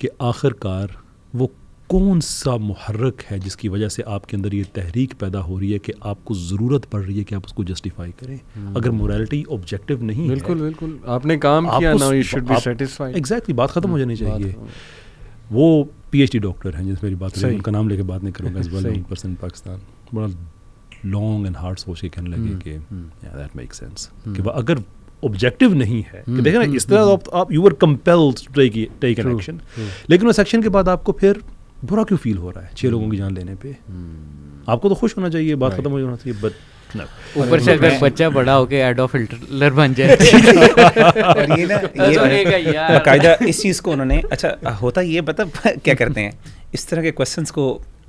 S2: कि आखिरकार वो कौन सा महरक है जिसकी वजह से आपके अंदर ये तहरीक पैदा हो रही है कि आपको ज़रूरत पड़ रही है कि आप उसको जस्टिफाई करें हम्म। अगर मोरालिटी ऑब्जेक्टिव नहीं बिल्कुल बिल्कुल आपने काम आप किया ना you should be satisfied exactly बात ख़त्म हो जानी हम्म, चाहिए वो पीएचडी डॉक्टर हैं जिसमें मेरी बात रही उनका नाम लेके बात नहीं करूँगा इस वेल पर्सन पाकिस्तान बड़ा लॉन्ग एंड हार्ड सोच के कहने लगे हम्म, कि दैट मेक सेंस कि अगर ऑब्जेक्टिव नहीं है कि देखें ना इस तरह आप you are compelled to take an action लेकिन उस एक्शन के बाद आपको फिर बुरा क्यों फील हो रहा है छह लोगों की जान लेने पे हम्म। आपको तो खुश होना चाहिए बात खत्म हो जाना चाहिए बट ऊपर से अगर बच्चा
S3: बड़ा होके गया एडोफ हिटलर बन
S2: जाए ये ना ये तो
S4: कायदा इस
S3: चीज़ को उन्होंने अच्छा होता ये मतलब क्या करते हैं इस तरह के क्वेश्चंस को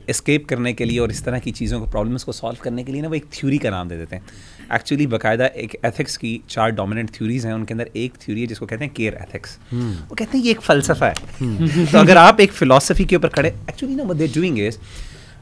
S3: इस्केप करने के लिए और इस तरह की चीज़ों को प्रॉब्लम्स को सॉल्व करने के लिए ना वो एक थ्योरी का नाम दे देते हैं एक्चुअली बकायदा एक एथिक्स की चार डोमिनेंट थ्योरीज हैं उनके अंदर एक थ्योरी है जिसको कहते हैं केयर एथिक्स hmm. वो कहते हैं ये एक फ़लसफ़ा है hmm. तो अगर आप एक फिलोसफी के ऊपर खड़े एक्चुअली ना they're doing is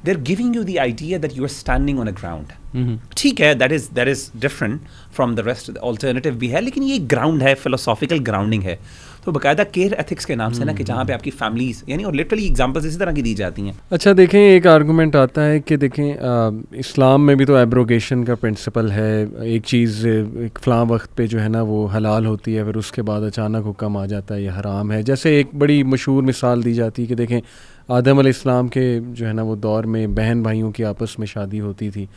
S3: they're giving you the idea that you are standing on a ground ठीक है that is that is different from the rest alternative भी है लेकिन ये ग्राउंड है फिलोसॉफिकल ग्राउंडिंग है तो बाकायदा केयर एथिक्स के नाम से ना कि जहाँ पे आपकी फैमिलीज यानी और लिटरली एग्जाम्पल्स इसी तरह की दी जाती हैं
S1: अच्छा देखें एक आर्गूमेंट आता है कि देखें इस्लाम में भी तो एब्रोगेशन का प्रिंसिपल है एक चीज़ एक फ़लाँ वक्त पे जो है ना वो हलाल होती है फिर उसके बाद अचानक हुक्म आ जाता है या हराम है जैसे एक बड़ी मशहूर मिसाल दी जाती है कि देखें आदम इस्लाम के जो है ना वो दौर में बहन भाइयों की आपस में शादी होती थी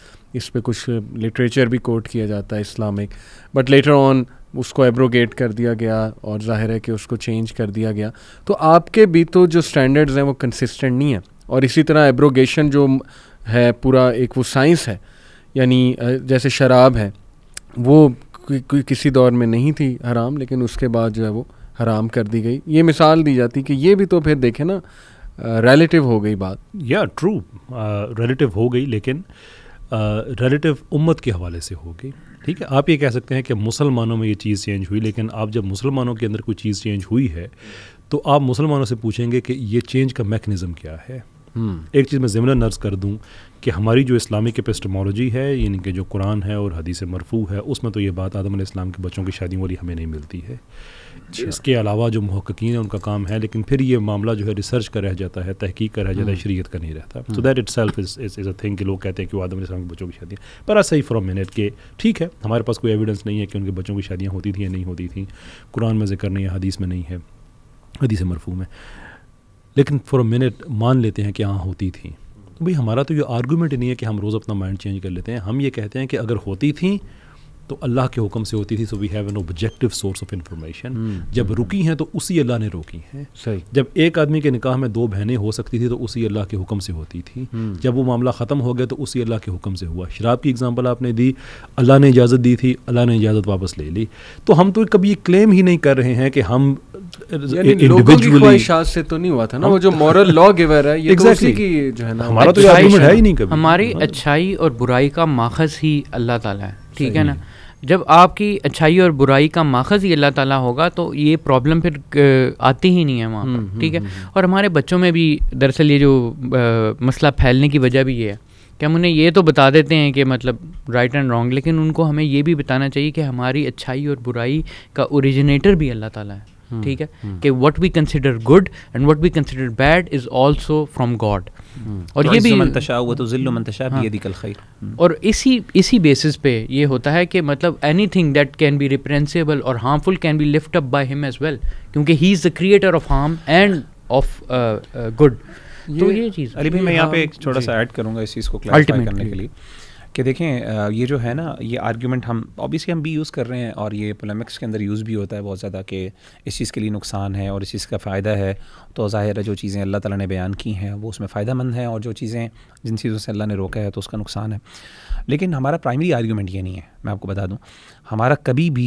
S1: इस पर कुछ लिटरेचर भी कोट किया जाता है इस्लामिक बट लेटर ऑन उसको एब्रोगेट कर दिया गया और जाहिर है कि उसको चेंज कर दिया गया तो आपके भी तो जो स्टैंडर्ड्स हैं वो कंसिस्टेंट नहीं है और इसी तरह एब्रोगेशन जो है पूरा एक वो साइंस है यानी जैसे शराब है वो कि, कि, किसी दौर में नहीं थी हराम लेकिन उसके बाद जो है वो हराम कर दी गई ये मिसाल दी जाती कि ये भी तो फिर देखें ना रिलेटिव हो गई बात या ट्रू रिलेटिव हो गई लेकिन रिलेटिव uh, उम्मत के हवाले से हो गई
S2: ठीक है आप ये कह सकते हैं कि मुसलमानों में ये चीज़ चेंज हुई लेकिन आप जब मुसलमानों के अंदर कोई चीज़ चेंज हुई है तो आप मुसलमानों से पूछेंगे कि ये चेंज का मेकनिज़म क्या है हम्म। एक चीज़ मैं ज़िमन नर्ज कर दूँ कि हमारी जो इस्लामिक पेस्टमोलॉजी है यानी कि जो कुरान है और हदीस मरफू है उसमें तो ये बात आदम इस्लाम के बच्चों की शादियों वाली हमें नहीं मिलती है अच्छा। इसके अलावा जो महक्कीन हैं उनका काम है लेकिन फिर ये मामला जो है रिसर्च का रह जाता है तहकीक का रह जाता है हम्म। शरीत का नहीं रहता so that itself is a thing कि लोग कहते हैं कि आदम इस्लाम के बच्चों की शादियाँ पर सही फ्राम मिनट के ठीक है हमारे पास कोई एविडेंस नहीं है कि उनके बच्चों की शादियाँ होती थी या नहीं होती थी कुरान में जिक्र नहीं है हदीस में नहीं है हदीस मरफूम है लेकिन फॉर अ मिनट मान लेते हैं कि हाँ होती थी तो भाई हमारा तो ये आर्गूमेंट नहीं है कि हम रोज़ अपना माइंड चेंज कर लेते हैं हम ये कहते हैं कि अगर होती थी तो अल्लाह के हुक्म से होती थी so we have an objective source of information जब रुकी हैं तो उसी अल्लाह ने रोकी हैं जब एक आदमी के निकाह में दो बहनें हो सकती थी तो उसी अल्लाह के हुक्म से होती थी hmm. जब वो मामला ख़त्म हो गया तो उसी अल्लाह के हुक्म से हुआ शराब की एग्जांपल आपने दी अल्लाह ने इजाज़त दी थी अल्लाह ने इजाज़त वापस ले ली तो हम तो कभी ये क्लेम ही नहीं कर रहे हैं कि हम
S1: इंडिविजुअली से तो नहीं हुआ था ना वो जो मॉरल लॉ गिवर है ये एग्जैक्टली तो की जो है ना हमारा तो है ही नहीं कभी हमारी हाँ।
S4: अच्छाई और बुराई का माखज ही अल्लाह ताला है ठीक है ना जब आपकी अच्छाई और बुराई का माखज ही अल्लाह ताला होगा तो ये प्रॉब्लम फिर आती ही नहीं है वहाँ पर हम्म, हम्म, ठीक है हम्म, और हमारे बच्चों में भी दरअसल ये जो आ, मसला फैलने की वजह भी ये है कि हम उन्हें ये तो बता देते हैं कि मतलब राइट एंड रॉन्ग लेकिन उनको हमें ये भी बताना चाहिए कि हमारी अच्छाई और बुराई का ओरिजिनेटर भी अल्लाह ताला है Hmm. ठीक है hmm. कि what we consider good and what we consider bad is also from God और ये तो भी हुआ तो जिल्लो मंतशा हाँ, भी खैर hmm. और इसी इसी बेसिस पे ये होता है कि मतलब anything that can be reprehensible और harmful can be lift up by him as well क्योंकि he is the creator of harm and of good तो ये चीज़ अली भाई मैं यहाँ पे हाँ। एक छोटा सा
S3: ऐड करूँगा इस चीज़ को क्लैरिफाई करने के लिए कि देखें ये जो है ना ये आर्ग्यूमेंट हम ऑब्वियसली हम भी यूज़ कर रहे हैं और ये पोलमिक्स के अंदर यूज़ भी होता है बहुत ज़्यादा कि इस चीज़ के लिए नुकसान है और इस चीज़ का फ़ायदा है तो ज़ाहिर है जो चीज़ें अल्लाह ताला ने बयान की हैं वो उसमें फ़ायदा मंद हैं और जो चीज़ें जिन चीज़ों से अल्लाह ने रोका है तो उसका नुकसान है लेकिन हमारा प्राइमरी आर्ग्यूमेंट ये नहीं है मैं आपको बता दूँ हमारा कभी भी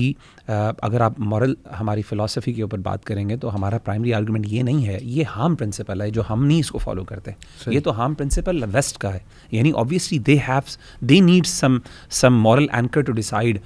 S3: अगर आप मॉरल हमारी फ़िलासफ़ी के ऊपर बात करेंगे तो हमारा प्राइमरी आर्ग्यूमेंट ये नहीं है ये हार्म प्रिंसिपल है जो हम नहीं इसको फॉलो करते ये तो हार्म प्रिंसिपल वेस्ट का है यानी obviously they have they need some some moral anchor to decide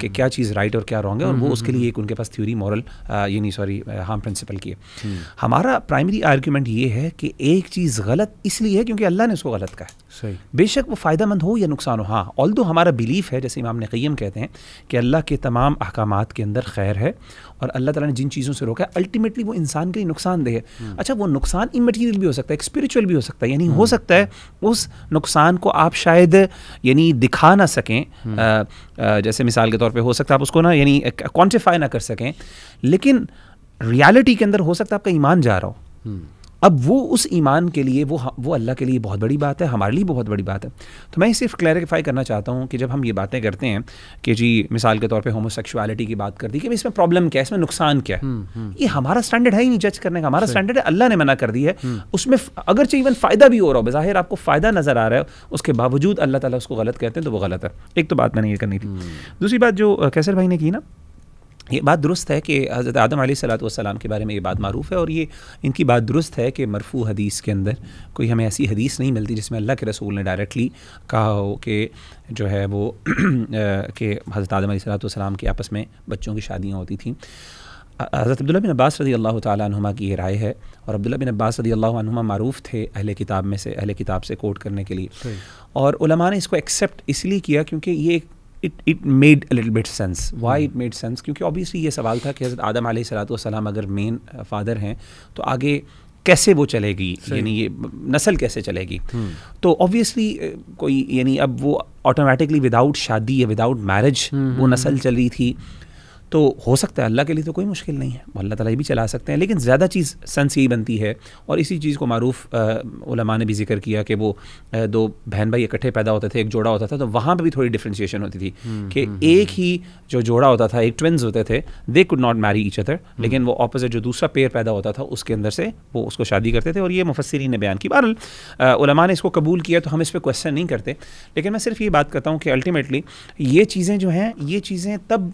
S3: कि क्या चीज़ राइट और क्या रॉन्ग है और वो हम्म, उसके लिए हम्म, एक उनके पास थ्योरी मॉरल uh, ये नहीं सॉरी हार्म प्रिंसिपल की है हम्म। हमारा प्राइमरी आर्ग्यूमेंट ये है कि एक चीज़ गलत इसलिए है क्योंकि अल्लाह ने उसको गलत कहा सही बेशक वो मंद हो या नुकसान हो हाँ ऑल दो हमारा बिलीफ है जैसे इमाम ने कहते हैं कि अल्लाह के तमाम अहकाम के अंदर खैर है और अल्लाह ताला ने जिन चीज़ों से रोका है अल्टीमेटली वो इंसान के लिए नुकसानदेह है हम्म। अच्छा वो नुकसान मटीरियल भी हो सकता है स्परिचुअल भी हो सकता है यानी हो हम्म। सकता है उस नुकसान को आप शायद यानी दिखा ना सकें आ, हम्म। आ, जैसे मिसाल के तौर पर हो सकता है आप उसको ना यानी क्वान्टिफाई ना कर सकें लेकिन रियालिटी के अंदर हो सकता है आपका ईमान जा रहा हो अब वो उस ईमान के लिए वो वो अल्लाह के लिए बहुत बड़ी बात है हमारे लिए बहुत बड़ी बात है तो मैं सिर्फ क्लैरिफाई करना चाहता हूँ कि जब हम ये बातें करते हैं कि जी मिसाल के तौर पे होमोसेक्सुअलिटी की बात कर दी कि इसमें प्रॉब्लम क्या है इसमें नुकसान क्या है हम्म, हम्म। ये हमारा स्टैंडर्ड है ही नहीं जज करने का हमारा स्टैंडर्ड है अल्लाह ने मना कर दी है हम्म। उसमें अगर चाहे इवन फ़ायदा भी हो रहा हो बज़ाहिर आपको फ़ायदा नज़र आ रहा है उसके बावजूद अल्लाह ताला उसको गलत कहते हैं तो वो गलत है एक तो बात मैंने ये करनी थी दूसरी बात जो कैसर भाई ने की ना ये बात दुरुस्त है कि हज़रत आदम सलाम के बारे में ये बात मरूफ़ है और ये इनकी बात दुरुस्त है कि मरफू हदीस के अंदर कोई हमें ऐसी हदीस नहीं मिलती जिसमें अल्लाह के रसूल ने डायरेक्टली कहा हो कि जो है वो कि हज़रत आदम सलाम के आपस में बच्चों की शादियाँ होती थी हज़रत अब्दुल्ला बिन अब्बास रदी अल्लाह तुमा की ये राय है और अब्दुल्ला बिन अब्बास रदी अल्लाह नुमा मरूफ़ थे अहल किताब में से अहल किताब से कोट करने के लिए और ने इसको एक्सेप्ट इसलिए किया क्योंकि ये एक it it made a little bit sense why it made sense क्योंकि ऑब्वियसली ये सवाल था कि हज़रत आदम सलाम अगर मेन फादर uh, हैं तो आगे कैसे वो चलेगी यानी ये नस्ल कैसे चलेगी हम्म। तो ऑब्वियसली uh, कोई यानी अब वो ऑटोमेटिकली विदाउट शादी या विदाउट मैरिज हम्म, वो हम्म, नस्ल चल रही थी तो हो सकता है अल्लाह के लिए तो कोई मुश्किल नहीं है अल्लाह ताला ये भी चला सकते हैं लेकिन ज़्यादा चीज़ सेंस यही बनती है और इसी चीज़ को मरूफ उलमा ने भी जिक्र किया कि वो दो बहन भाई इकट्ठे पैदा होते थे एक जोड़ा होता था तो वहाँ पर भी थोड़ी डिफ्रेंशिएशन होती थी हम्म, कि हम्म, हम्म, एक ही जो जोड़ा होता था एक ट्विन्स होते थे they could not marry each other लेकिन वो अपोज़िट जो दूसरा पेयर पैदा होता था उसके अंदर से वो उसको शादी करते थे और ये मुफसरी ने बयान की बहरल उलमा ने इसको कबूल किया तो हम इस पर क्वेश्चन नहीं करते लेकिन मैं सिर्फ ये बात करता हूँ कि अल्टीमेटली ये चीज़ें जो हैं ये चीज़ें तब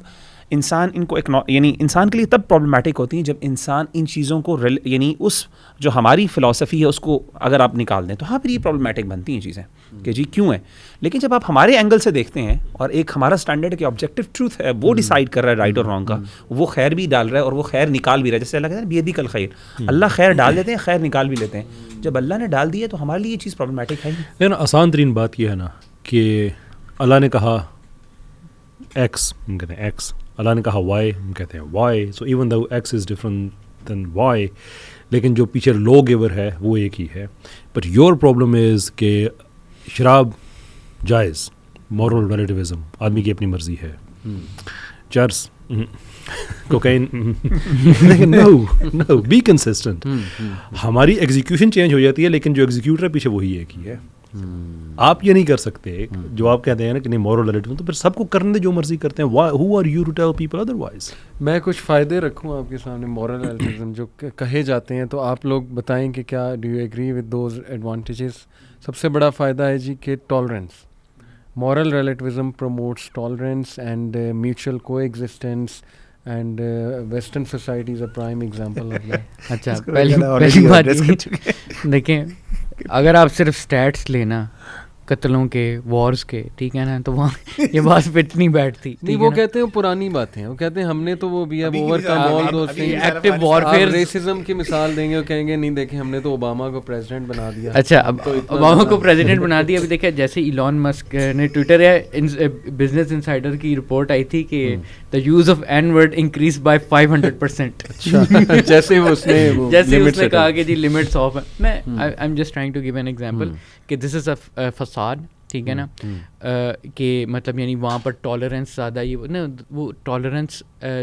S3: इंसान इनको यानी इंसान के लिए तब प्रॉब्लमेटिक होती हैं जब इंसान इन चीज़ों को यानी उस जो हमारी फ़िलासफ़ी है उसको अगर आप निकाल दें तो हाँ फिर ये प्रॉब्लमेटिक बनती हैं चीज़ें कि जी क्यों है लेकिन जब आप हमारे एंगल से देखते हैं और एक हमारा स्टैंडर्ड कि ऑब्जेक्टिव ट्रूथ है वो डिसाइड हम्म। कर रहा है राइट और रॉन्ग का हम्म। वो खैर भी डाल रहा है और वो खैर निकाल भी रहा है जैसे अल्लाह कहते हैं बेदी कल खैर हम्म। अल्लाह खैर डाल देते हैं खैर निकाल भी लेते हैं जब अल्लाह ने डाल दिया तो हमारे लिए ये चीज़ प्रॉब्लमेटिक
S6: है
S2: लेकिन आसान तरीन बात यह है ना कि अल्लाह ने कहा एक्स कहते हैं एक्स अल्लाह ने कहा वाई हम कहते हैं Y so even though X is different than Y लेकिन जो पीछे लो गिवर है वो एक ही है बट योर प्रॉब्लम इज़ के शराब जायज़ मॉरल रिलेटिविज़म आदमी की अपनी मर्ज़ी है चर्स cocaine no no be consistent हमारी एग्जीक्यूशन चेंज हो जाती है लेकिन जो एग्जीक्यूटर है पीछे वही एक ही है Hmm. आप ये नहीं कर सकते जो आप कहते हैं ना कि नहीं मॉरल रिलेटिव तो फिर सबको करने दे जो मर्जी
S1: करते हैं who are you to tell people otherwise मैं कुछ फ़ायदे रखूँ आपके सामने मॉरल रिलेटिविज्म जो कहे जाते हैं तो आप लोग बताएं कि क्या do you agree with those advantages सबसे बड़ा फ़ायदा है जी कि tolerance moral relativism promotes tolerance and mutual coexistence and western society is a prime example
S4: अच्छा पहली बात देखें अगर आप सिर्फ स्टैट्स लेना कत्लों के वॉर्स के ठीक है ना तो वहाँ ये बात फिट नहीं बैठती नहीं वो ना?
S1: कहते हैं पुरानी बातें वो कहते हैं हमने तो वो भी अब overcome all those things active warfare racism की मिसाल देंगे और कहेंगे नहीं देखे हमने तो ओबामा को प्रेसिडेंट बना दिया अच्छा अब ओबामा तो को प्रेसिडेंट बना
S4: दिया अभी देखिए जैसे इलॉन मस्क ने ट्विटर या बिजनेस इंसाइडर की रिपोर्ट आई थी कि the use of N word increase by 500% जैसे उसने जैसे उसने कहा कि जी लिमिट्स ऑफ मैं I am just trying to give an example कि दिस इज अ फसाद ठीक है ना हम्म, हम्म। कि मतलब यानी वहाँ पर टॉलरेंस ज़्यादा ये ना वो टॉलरेंस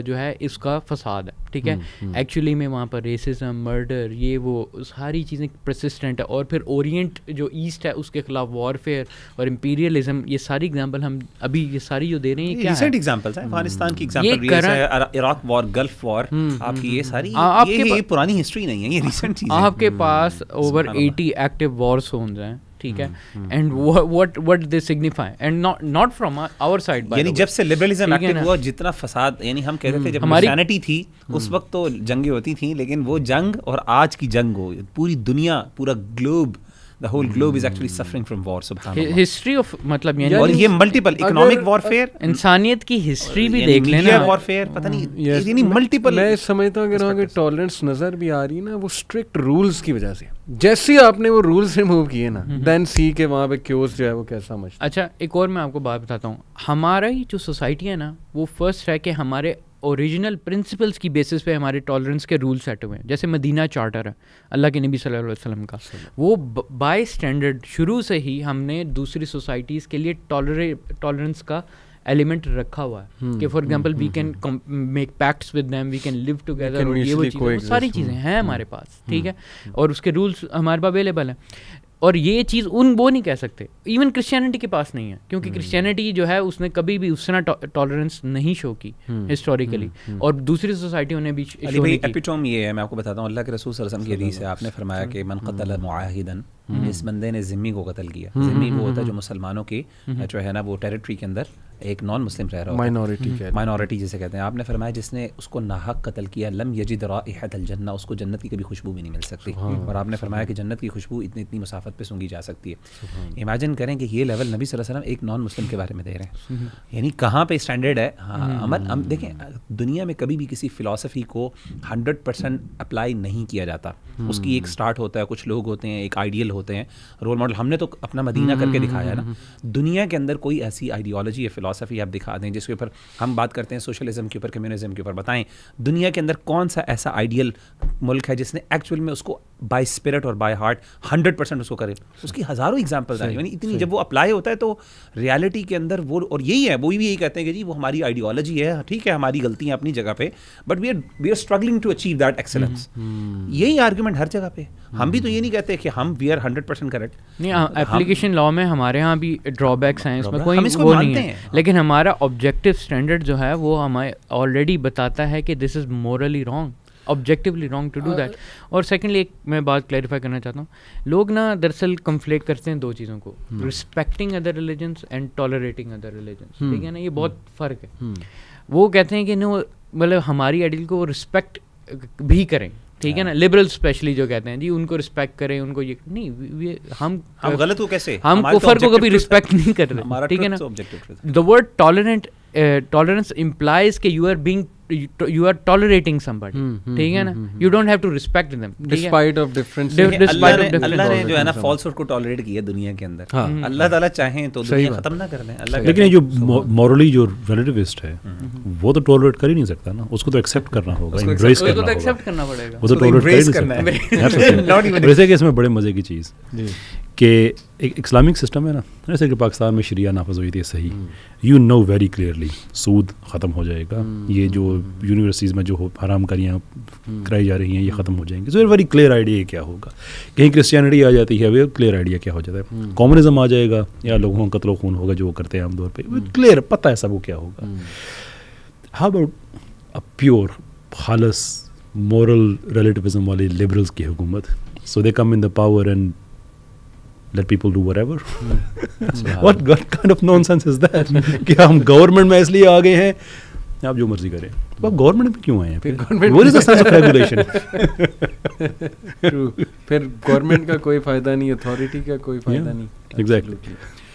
S4: जो है इसका फसाद है ठीक है एक्चुअली हम्म, में वहाँ पर रेसिज्म मर्डर ये वो सारी चीज़ें प्रसिस्टेंट है और फिर ओरिएंट जो ईस्ट है उसके खिलाफ वॉरफेयर और इम्पीरियलिज्म ये सारी एग्जांपल हम अभी ये सारी जो दे रहे हैं रिसेंट एग्जांपल्स हैं अफगानिस्तान की
S3: इराक वॉर गल्फ वॉर आपकी ये सारी आपके
S4: पुरानी हिस्ट्री नहीं है ये रिसेंट आपके पास over eighty active war zones हैं ठीक है and what what they signify and not not from our side यानी जब से लिबरलिज्म एक्टिव हुआ
S3: जितना फसाद यानी हम कह रहे थे हम्म, जब हमारी थी हम्म। उस वक्त तो जंगें होती थी लेकिन वो जंग और आज की जंग हो पूरी दुनिया पूरा globe the whole globe hmm. is hmm. actually suffering from war subhanallah
S4: history of मतलब यानी और ये multiple economic warfare इंसानियत
S1: की history भी देख
S3: लेना warfare
S1: पता नहीं ये नहीं multiple मैं समझता हूं कि tolerance नजर भी आ रही है ना वो strict rules की वजह से जैसे ही आपने वो रूल्स रिमूव किए ना देन
S4: सी के वहाँ पे क्यूज जो है
S1: वो कैसा मच
S4: अच्छा एक और मैं आपको बात बताता हूँ हमारा ही जो सोसाइटी है ना वो फर्स्ट है कि हमारे ओरिजिनल प्रिंसिपल्स की बेसिस पे हमारे टॉलरेंस के रूल सेट हुए हैं जैसे मदीना चार्टर है अल्लाह के नबी सल्लल्लाहु अलैहि वसल्लम का वो बाय स्टैंडर्ड शुरू से ही हमने दूसरी सोसाइटीज़ के लिए टॉलरे टॉलरेंस का एलिमेंट रखा हुआ है हम्म, कि for example we can make pacts with them we can live together और ये वो चीज़ें सारी हम्म, चीज़ें हैं हमारे हम्म, पास ठीक है और उसके रूल्स हमारे पास अवेलेबल हैं और ये चीज़ उन वो नहीं कह सकते इवन क्रिश्चियनिटी के पास नहीं है क्योंकि क्रिश्चियनिटी जो है उसने कभी भी उस तरह टॉलरेंस नहीं शो की हिस्टोरिकली और दूसरी सोसाइटियों ने भी एपिटोम ये है मैं
S3: आपको बताता हूँ अल्लाह के रसूल सरसम की हदीस है आपने फरमाया कि मन कतल मुआहिदन इस बंदे ने जिम्मी को कत्ल किया जिम्मी वो होता है जो मुसलमानों की जो है ना वो टेरिटरी के अंदर एक नॉन मुस्लिम रह रहा है माइनॉरिटी माइनॉरिटी जिसे कहते हैं आपने फरमाया जिसने उसको नाहक कत्ल किया लम यजी दरा जन्ना उसको जन्नत की कभी खुशबू भी नहीं मिल सकती और आपने फरमाया कि जन्नत की खुशबू इतनी इतनी मुसाफत पे सूंगी जा सकती है इमेजिन करें कि ये लेवल नबी वसल्लम एक नॉन मुस्लिम के बारे में दे रहे हैं यानी कहाँ पे स्टैंडर्ड है अमल हम देखें दुनिया में कभी भी किसी फिलासफी को हंड्रेड परसेंट अप्लाई नहीं किया जाता उसकी एक स्टार्ट होता है कुछ लोग होते हैं एक आइडियल होते हैं रोल मॉडल हमने तो अपना मदीना हम्म, करके हम्म, दिखाया हम्म, ना दुनिया के अंदर कोई ऐसी आइडियोलॉजी या फिलासफी आप दिखा दें जिसके ऊपर हम बात करते हैं सोशलिज्म के ऊपर कम्युनिज्म के ऊपर बताएं दुनिया के अंदर कौन सा ऐसा आइडियल मुल्क है जिसने एक्चुअल में उसको बाय स्पिरिट और बाय हार्ट हंड्रेड परसेंट उसको करे उसकी हज़ारों एग्जाम्पल्स आए यानी इतनी जब वो अप्लाई होता है तो रियलिटी के अंदर वो और यही है वो भी यही कहते हैं कि जी वो हमारी आइडियोलॉजी है ठीक है हमारी गलती है अपनी जगह पे but we are we are struggling to achieve that excellence
S6: यही
S3: आर्ग्यूमेंट हर जगह पे हम भी तो ये नहीं कहते कि हम we are hundred percent correct नहीं एप्लीकेशन
S4: हाँ, लॉ में हमारे यहाँ भी ड्रॉबैक्स हैं इसमें कोई वो नहीं है हाँ। लेकिन हमारा ऑब्जेक्टिव स्टैंडर्ड जो है वो हमें ऑलरेडी बताता है कि this is morally wrong objectively wrong to do that और सेकेंडली एक मैं बात क्लैरिफाई करना चाहता हूँ लोग ना दरअसल कंफ्लेक्ट करते हैं दो चीज़ों को respecting other religions and tolerating other religion ठीक है ना ये बहुत हम्म। फ़र्क है हम्म। वो कहते हैं कि नो मतलब हमारी आइडियल को रिस्पेक्ट भी करें ठीक है हाँ। ना लिबरल स्पेशली जो कहते हैं जी उनको रिस्पेक्ट करें उनको ये नहीं वे, हम हम गलत हो कैसे हम तो कुफर को कभी रिस्पेक्ट नहीं कर रहे ठीक है ना the word tolerant tolerance implies के you are being you are tolerating somebody ठीक है hmm, ना you don't have to respect them despite of difference despite of Allah ने जो है ना फॉल्सहुड
S3: को टॉलरेट किया
S4: दुनिया के अंदर हाँ। हम्म। अल्लाह ताला चाहे तो दुनिया खत्म ना कर लें अल्लाह लेकिन
S2: जो मॉरली जो रिलेटिविस्ट है हम्म। वो तो टॉलरेट कर ही नहीं सकता ना उसको तो एक्सेप्ट करना होगा एम्ब्रेस करना तो होगा एक्सेप्ट करना पड़ेगा वो तो टॉलरेट कर ही नहीं सकता जैसे कि इसमें बड़े मजे की चीज कि एक इस्लामिक सिस्टम है ना जैसे कि पाकिस्तान में शरिया नाफज हुई थी सही यू नो वेरी क्लियरली सूद ख़त्म हो जाएगा हम्म। ये जो यूनिवर्सिटीज़ में जो हराम करियाँ हम्म। कराई जा रही हैं ये ख़त्म हो जाएंगी सो वेरी क्लियर आइडिया क्या होगा कहीं क्रिश्चियनिटी आ जाती है वे क्लियर आइडिया क्या हो जाता है कॉमनिज़म हम्म। आ जाएगा या लोगों का कतलो खून होगा जो करते हैं आमतौर पर क्लियर पता है सब वो क्या होगा हाउ अबाउट अ प्योर खालस मॉरल रिलेटिविज़म वाली लिबरल्स की हुकूमत so they come in the power and let people do whatever what what kind of nonsense is that कि हम गवर्नमेंट में इसलिए आ
S1: गए हैं आप जो मर्जी करें तो
S2: आप गवर्नमेंट में क्यों आए हैं फिर गवर्नमेंट का
S1: कोई फायदा नहीं अथॉरिटी का कोई फायदा नहीं एग्जैक्टली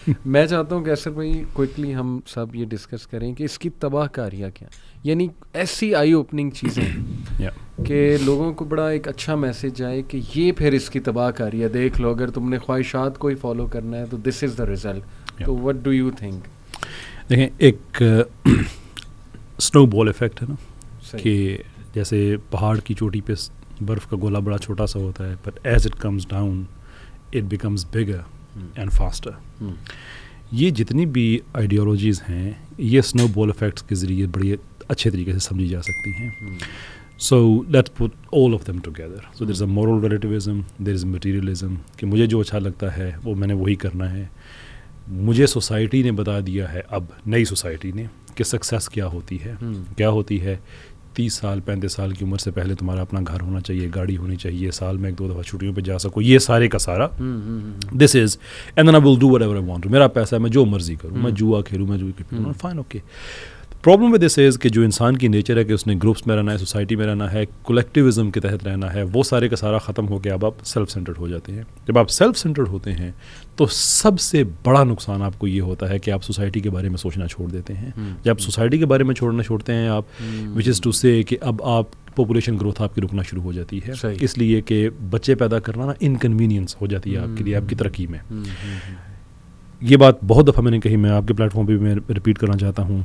S1: मैं चाहता हूँ कि असर भाई क्विकली हम सब ये डिस्कस करें कि इसकी तबाह कारियाँ क्या यानी ऐसी आई ओपनिंग चीज़ें yeah. कि लोगों को बड़ा एक अच्छा मैसेज आए कि ये फिर इसकी तबाह है देख लो अगर तुमने ख्वाहिशात को ही फॉलो करना है तो दिस इज़ द रिज़ल्ट तो वट डू यू थिंक
S2: देखें एक स्नो बॉल इफ़ेक्ट है ना कि जैसे पहाड़ की चोटी पे बर्फ़ का गोला बड़ा छोटा सा होता है but as it comes down it becomes bigger and faster ये जितनी भी आइडियोलॉजीज़ हैं ये स्नो बॉल इफेक्ट्स के ज़रिए बड़ी अच्छे तरीके से समझी जा सकती हैं so let put all of them together so there is a moral relativism there is materialism कि मुझे जो अच्छा लगता है वो मैंने वही करना है मुझे सोसाइटी ने बता दिया है अब नई सोसाइटी ने कि सक्सेस क्या होती है hmm. क्या होती है तीस साल पैंतीस साल की उम्र से पहले तुम्हारा अपना घर होना चाहिए गाड़ी होनी चाहिए साल में एक दो दफ़ा छुट्टियों पे जा सको ये सारे का सारा this is and I will do whatever I want मेरा पैसा है मैं जो मर्जी करूँ मैं हम्म। जुआ खेलूँ मैं जुआ fine okay okay. Problem with this is कि जो इंसान की नेचर है कि उसने ग्रुप्स में रहना है सोसाइटी में रहना है कलेक्टिविज्म के तहत रहना है वो सारे का सारा ख़त्म हो गया अब आप सेल्फ सेंटर्ड हो जाते हैं जब आप सेल्फ सेंटर्ड होते हैं तो सबसे बड़ा नुकसान आपको ये होता है कि आप सोसाइटी के बारे में सोचना छोड़ देते हैं hmm. जब सोसाइटी के बारे में छोड़ना छोड़ते हैं आप विच इज़ टू से कि अब आप पॉपुलेशन ग्रोथ आपकी रुकना शुरू हो जाती है इसलिए कि बच्चे पैदा करना ना इनकन्वीनियंस हो जाती है हम्म। आपके लिए आपकी तरक्की में हम्म, ये बात बहुत दफ़ा मैंने कही मैं आपके प्लेटफॉर्म पे भी मैं रिपीट करना चाहता हूँ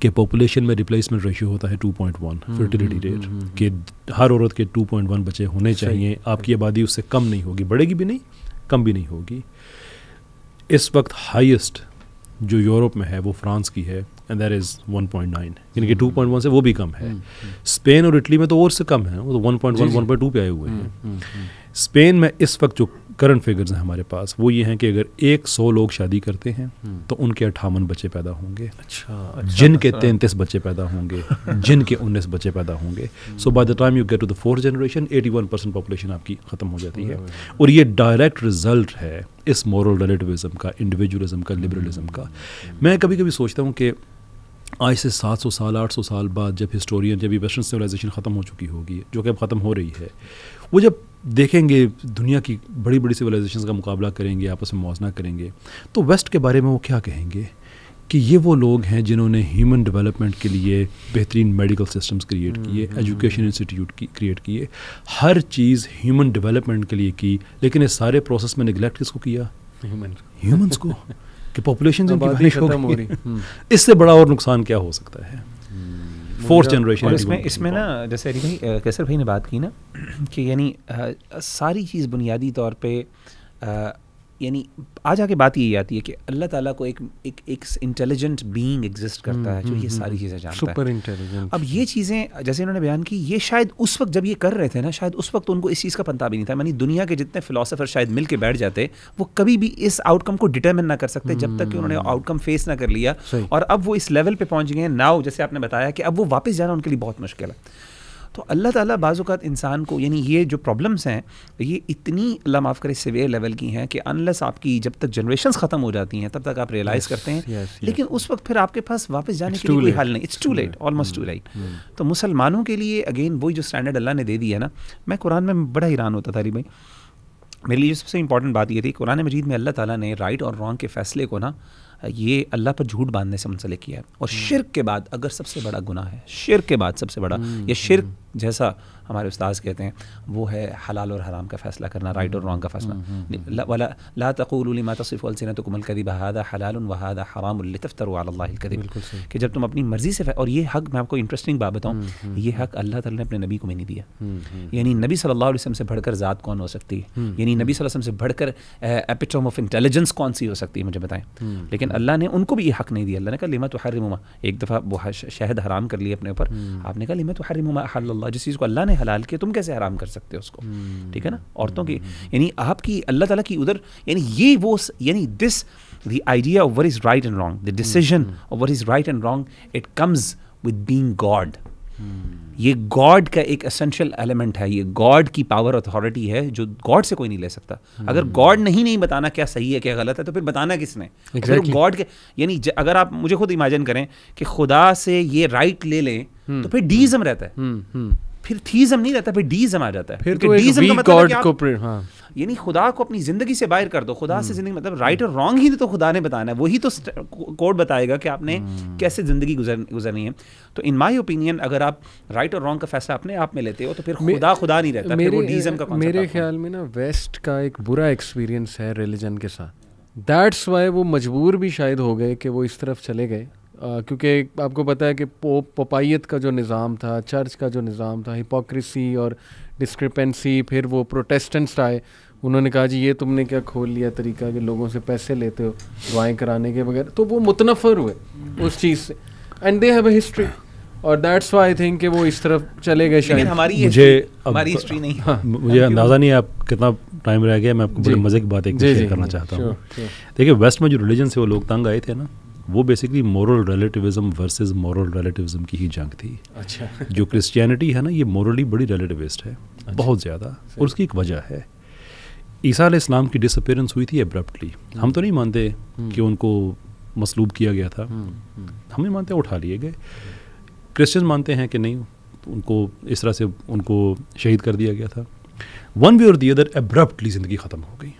S2: आपके पॉपुलेशन में रिप्लेसमेंट रेशियो होता है 2.1 फर्टिलिटी रेट कि हर औरत के 2.1 बच्चे होने चाहिए आपकी आबादी उससे कम नहीं होगी बढ़ेगी भी नहीं कम भी नहीं होगी इस वक्त हाईएस्ट जो यूरोप में है वो फ्रांस की है एंड दैट इज़ 1.9 यानी कि 2.1 हम्म, हम्म। से वो भी कम है हम्म, स्पेन और इटली में तो और से कम है वो तो 1.1 1.2 पे आए हुए हैं स्पेन में इस वक्त जो करंट फिगर्स हैं हमारे पास वो ये हैं कि अगर एक सौ लोग शादी करते हैं हम्म। तो उनके अट्ठावन बच्चे पैदा होंगे अच्छा, अच्छा तैंतीस बच्चे पैदा होंगे जिनके उन्नीस बच्चे पैदा होंगे so by the time you get to the fourth generation eighty one percent population आपकी ख़त्म हो जाती है और ये डायरेक्ट रिजल्ट है इस मॉरल रिलेटिविज़म का इंडिविजुअलिज्म का लिबरलिज्म का हम्म। मैं कभी कभी सोचता हूँ कि आज से 700 साल 800 साल बाद जब हिस्टोरियन जब ये वेस्टर्न सिविलाइजेशन ख़त्म हो चुकी होगी जो कि अब ख़त्म हो रही है वो जब देखेंगे दुनिया की बड़ी बड़ी सिविलाइजेशन का मुकाबला करेंगे आपस में मुआवजना करेंगे तो वेस्ट के बारे में वो क्या कहेंगे कि ये वो लोग हैं जिन्होंने ह्यूमन डेवलपमेंट के लिए बेहतरीन मेडिकल सिस्टम्स क्रिएट किए एजुकेशन हम्म, इंस्टीट्यूट हम्म। की क्रिएट किए हर चीज़ ह्यूमन डेवलपमेंट के लिए की लेकिन इस सारे प्रोसेस में निगलेक्ट किसको किया ह्यूमंस को कि पॉपुलेशन तो हम्म। इससे बड़ा और नुकसान क्या हो सकता है फोर्थ जनरेशन और इसमें
S3: इसमें ना जैसे अली भाई कैसर भाई ने बात की ना कि यानी सारी चीज़ बुनियादी तौर पर यानी आज आके बात यही आती है कि अल्लाह ताला को एक एक एक इंटेलिजेंट बीइंग एग्जिस्ट करता हम्म, है जो ये हम्म, सारी हम्म, चीज़ें जानता सुपर है
S1: इंटेलिजेंट अब
S3: ये चीज़ें जैसे इन्होंने बयान की ये शायद उस वक्त जब ये कर रहे थे ना शायद उस वक्त तो उनको इस चीज़ का पता भी नहीं था मानी दुनिया के जितने फिलोसफर शायद मिल बैठ जाते वो कभी भी इस आउटकम को डिटर्मिन ना कर सकते जब तक कि उन्होंने आउटकम फेस ना कर लिया और अब वो इस लेवल पर पहुँच गए नाव जैसे आपने बताया कि अब वो वापस जाना उनके लिए बहुत मुश्किल है तो अल्लाह ताला बाज़ात इंसान को यानी ये जो प्रॉब्लम्स हैं ये इतनी अल्लाह माफ़ करे सिवियर लेवल की हैं कि अनलेस आपकी जब तक जनरेशन ख़त्म हो जाती हैं तब तक आप रियलाइज़ करते हैं yes, yes, लेकिन yes. उस वक्त फिर आपके पास वापस जाने के लिए हल नहीं it's too late almost too late तो मुसलमानों के लिए अगेन वही जो स्टैंडर्ड अल्लाह ने दे दिया ना मैं कुरान में बड़ा हैरान होता था अरे भाई मेरे लिए सबसे इंपॉर्टेंट बात ये थी कुरान मजीद में अल्लाह ताला ने राइट और रॉन्ग के फैसले को ना ये अल्लाह पर झूठ बांधने से मुंसलिक किया है और हम्म। शिरक के बाद अगर सबसे बड़ा गुनाह है शिरक के बाद सबसे बड़ा हम्म, या शिरक हम्म। जैसा हमारे उस्ताद कहते हैं वो है हलाल और हराम का फैसला करना राइट और रॉन्ग का फैसला वाला हम्म, हम्म, हम्म। ला तकूलमा तसफ़ कमल कदी बहादा हलाल वहादा हराम तफ्तर कि जब तुम अपनी मर्ज़ी से और ये हक मैं आपको इंटरेस्टिंग बात बताऊँ ये हक अल्लाह तला ने अपने नबी को नहीं दिया यानी नबी सल्ला वसम से बढ़कर ज़ात कौन हो सकती है यानी नबी वसम से बढ़कर एपिटम ऑफ इंटेलिजेंस कौन सी हो सकती है मुझे बताएं लेकिन अल्लाह ने उनको भी ये हक नहीं दिया अल्लाह ने कहा लिमा तो हर एक दफ़ा वो शहद हराम कर लिए अपने ऊपर आपने कहा लिमा तो हर जिस चीज़ को अल्लाह ने हलाल किया तुम कैसे हराम कर सकते हो उसको हम्म। ठीक है ना औरतों की यानी आपकी अल्लाह ताला की उधर यानी ये वो यानी this the idea of what is right and wrong the decision of what is right and wrong it comes with being God ये गॉड का एक असेंशियल एलिमेंट है ये गॉड की पावर अथॉरिटी है जो गॉड से कोई नहीं ले सकता hmm. अगर गॉड हम्म। नहीं नहीं बताना क्या सही है क्या गलत है तो फिर बताना किसने exactly. गॉड के यानी अगर आप मुझे खुद इमेजिन करें कि खुदा से ये राइट ले लें hmm. तो फिर डीजम hmm. रहता है
S5: hmm. Hmm.
S3: फिर थीजम नहीं रहता फिर डीजम आ जाता है फिर तो डीजम का मतलब को हाँ। यानी खुदा को अपनी जिंदगी से बाहर कर दो खुदा से हम्म। जिंदगी मतलब राइट और रॉन्ग ही तो खुदा ने बताना है वही तो कोड बताएगा कि आपने हम्म। कैसे जिंदगी गुजर गुजरनी है तो इन माय ओपिनियन अगर आप राइट और रॉन्ग का फैसला अपने आप में लेते हो तो फिर खुदा खुदा नहीं रहता मेरे, फिर वो डीजम का मेरे
S1: ख्याल में ना वेस्ट का एक बुरा एक्सपीरियंस है रिलीजन के साथ दैट्स वाई वो मजबूर भी शायद हो गए कि वो इस तरफ चले गए क्योंकि आपको पता है कि पोप पपाइत का जो निज़ाम था चर्च का जो निज़ाम था हिपोक्रेसी और डिस्क्रिपेंसी फिर वो प्रोटेस्टेंट्स आए उन्होंने कहा जी ये तुमने क्या खोल लिया तरीका कि लोगों से पैसे लेते हो दुआएँ कराने के वगैरह तो वो मुतनफ़र हुए उस चीज़ से and they have a history और दैट्स वाई आई थिंक कि वो इस तरफ चले गए शायद हमारी मुझे हमारी हिस्ट्री नहीं
S5: हाँ, मुझे अंदाज़ा
S2: नहीं आप कितना टाइम रह गया मैं आपको बड़े मज़े की बात एक शेयर करना चाहता हूँ देखिए वेस्ट में जो रिलीजन से वो लोग तंग आए थे ना वो basically moral relativism versus moral relativism की ही जंग थी अच्छा जो क्रिश्चियनिटी है ना ये मॉरली बड़ी रिलेटिविस्ट है अच्छा। बहुत ज़्यादा और उसकी एक वजह है ईसा इस्लाम की डिसअपेरेंस हुई थी एब्रप्टली हम्म। हम तो नहीं मानते हम्म। कि उनको मसलूब किया गया था हम्म, हम नहीं मानते उठा लिए गए क्रिश्चियन मानते हैं कि नहीं तो उनको इस तरह से उनको शहीद कर दिया गया था वन वे और दी अदर एब्रप्टली ज़िंदगी ख़त्म हो गई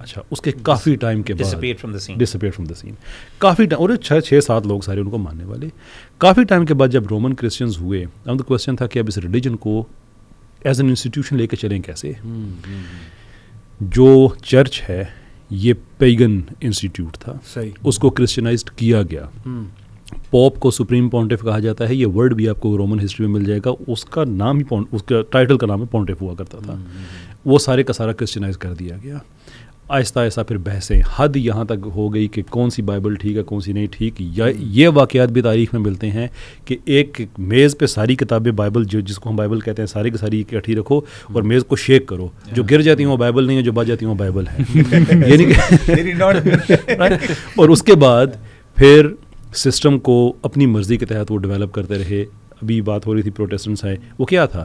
S2: अच्छा उसके काफ़ी टाइम के बाद from disappear from the scene काफ़ी टाइम और छः छः सात लोग सारे उनको मानने वाले काफ़ी टाइम के बाद जब रोमन क्रिश्चियंस हुए अब तो क्वेश्चन था कि अब इस रिलीजन को एज एन इंस्टीट्यूशन लेके चलें कैसे हम्म, हम्म, हम्म। जो चर्च है ये पेगन इंस्टीट्यूट था सही उसको क्रिश्चनाइज किया गया पॉप को सुप्रीम पॉन्टिफ कहा जाता है ये वर्ड भी आपको रोमन हिस्ट्री में मिल जाएगा उसका नाम ही उसका टाइटल का नाम है पॉन्टिफ हुआ करता था वो सारे का सारा क्रिश्चनाइज कर दिया गया आहिस्ता आहिस्ता फिर बहसें हद यहाँ तक हो गई कि कौन सी बाइबल ठीक है कौन सी नहीं ठीक या ये वाक़ात भी तारीख में मिलते हैं कि एक मेज़ पे सारी किताबें बाइबल जो जिसको हम बाइबल कहते हैं सारी की सारी इकट्ठी रखो और मेज़ को शेक करो जो गिर जाती हैं वो बाइबल नहीं है जो बच जाती हैं वो बाइबल है यानी और उसके बाद फिर सिस्टम को अपनी मर्ज़ी के तहत वो डेवलप करते रहे अभी बात हो रही थी प्रोटेस्टेंट्स आए वो क्या था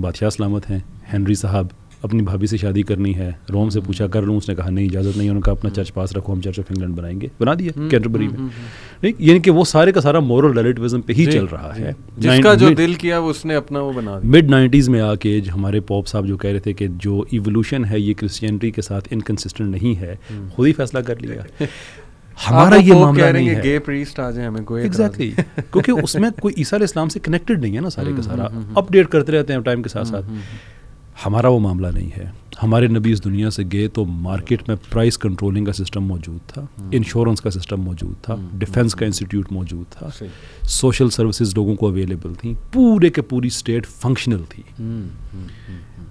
S2: बादशाह सलामत हैं हेनरी साहब अपनी भाभी से शादी करनी है रोम से पूछा कर लूँ उसने कहा नहीं इजाज़त नहीं उनका अपना चर्च पास रखो हम चर्च ऑफ इंग्लैंड बनाएंगे बना दिया हम्म, कैंटरबरी में हम्म, हम्म, नहीं यानी कि वो सारे का सारा मॉरल रिलेटिविज्म पे ही चल रहा है जिसका जो दिल किया वो उसने अपना वो बना दिया मिड नाइन्टीज़ में आके हमारे पॉप साहब जो कह रहे थे कि जो इवोल्यूशन है ये क्रिश्चियनिटी के साथ इनकन्सिस्टेंट नहीं है खुद ही फैसला कर लिया हमारा ये मामला नहीं है गे
S1: प्रीस्ट आ जाए हमें कोई एग्जैक्टली
S2: क्योंकि उसमें कोई ईसा इस्लाम से कनेक्टेड नहीं है ना सारे का सारा अपडेट करते रहते हैं टाइम के साथ साथ हमारा वो मामला नहीं है हमारे नबी इस दुनिया से गए तो मार्केट में प्राइस कंट्रोलिंग का सिस्टम मौजूद था इंश्योरेंस हम्म। का सिस्टम मौजूद था डिफेंस हम्म। का इंस्टीट्यूट हम्म। मौजूद था सोशल सर्विसेज लोगों को अवेलेबल थी पूरे के पूरी स्टेट फंक्शनल थी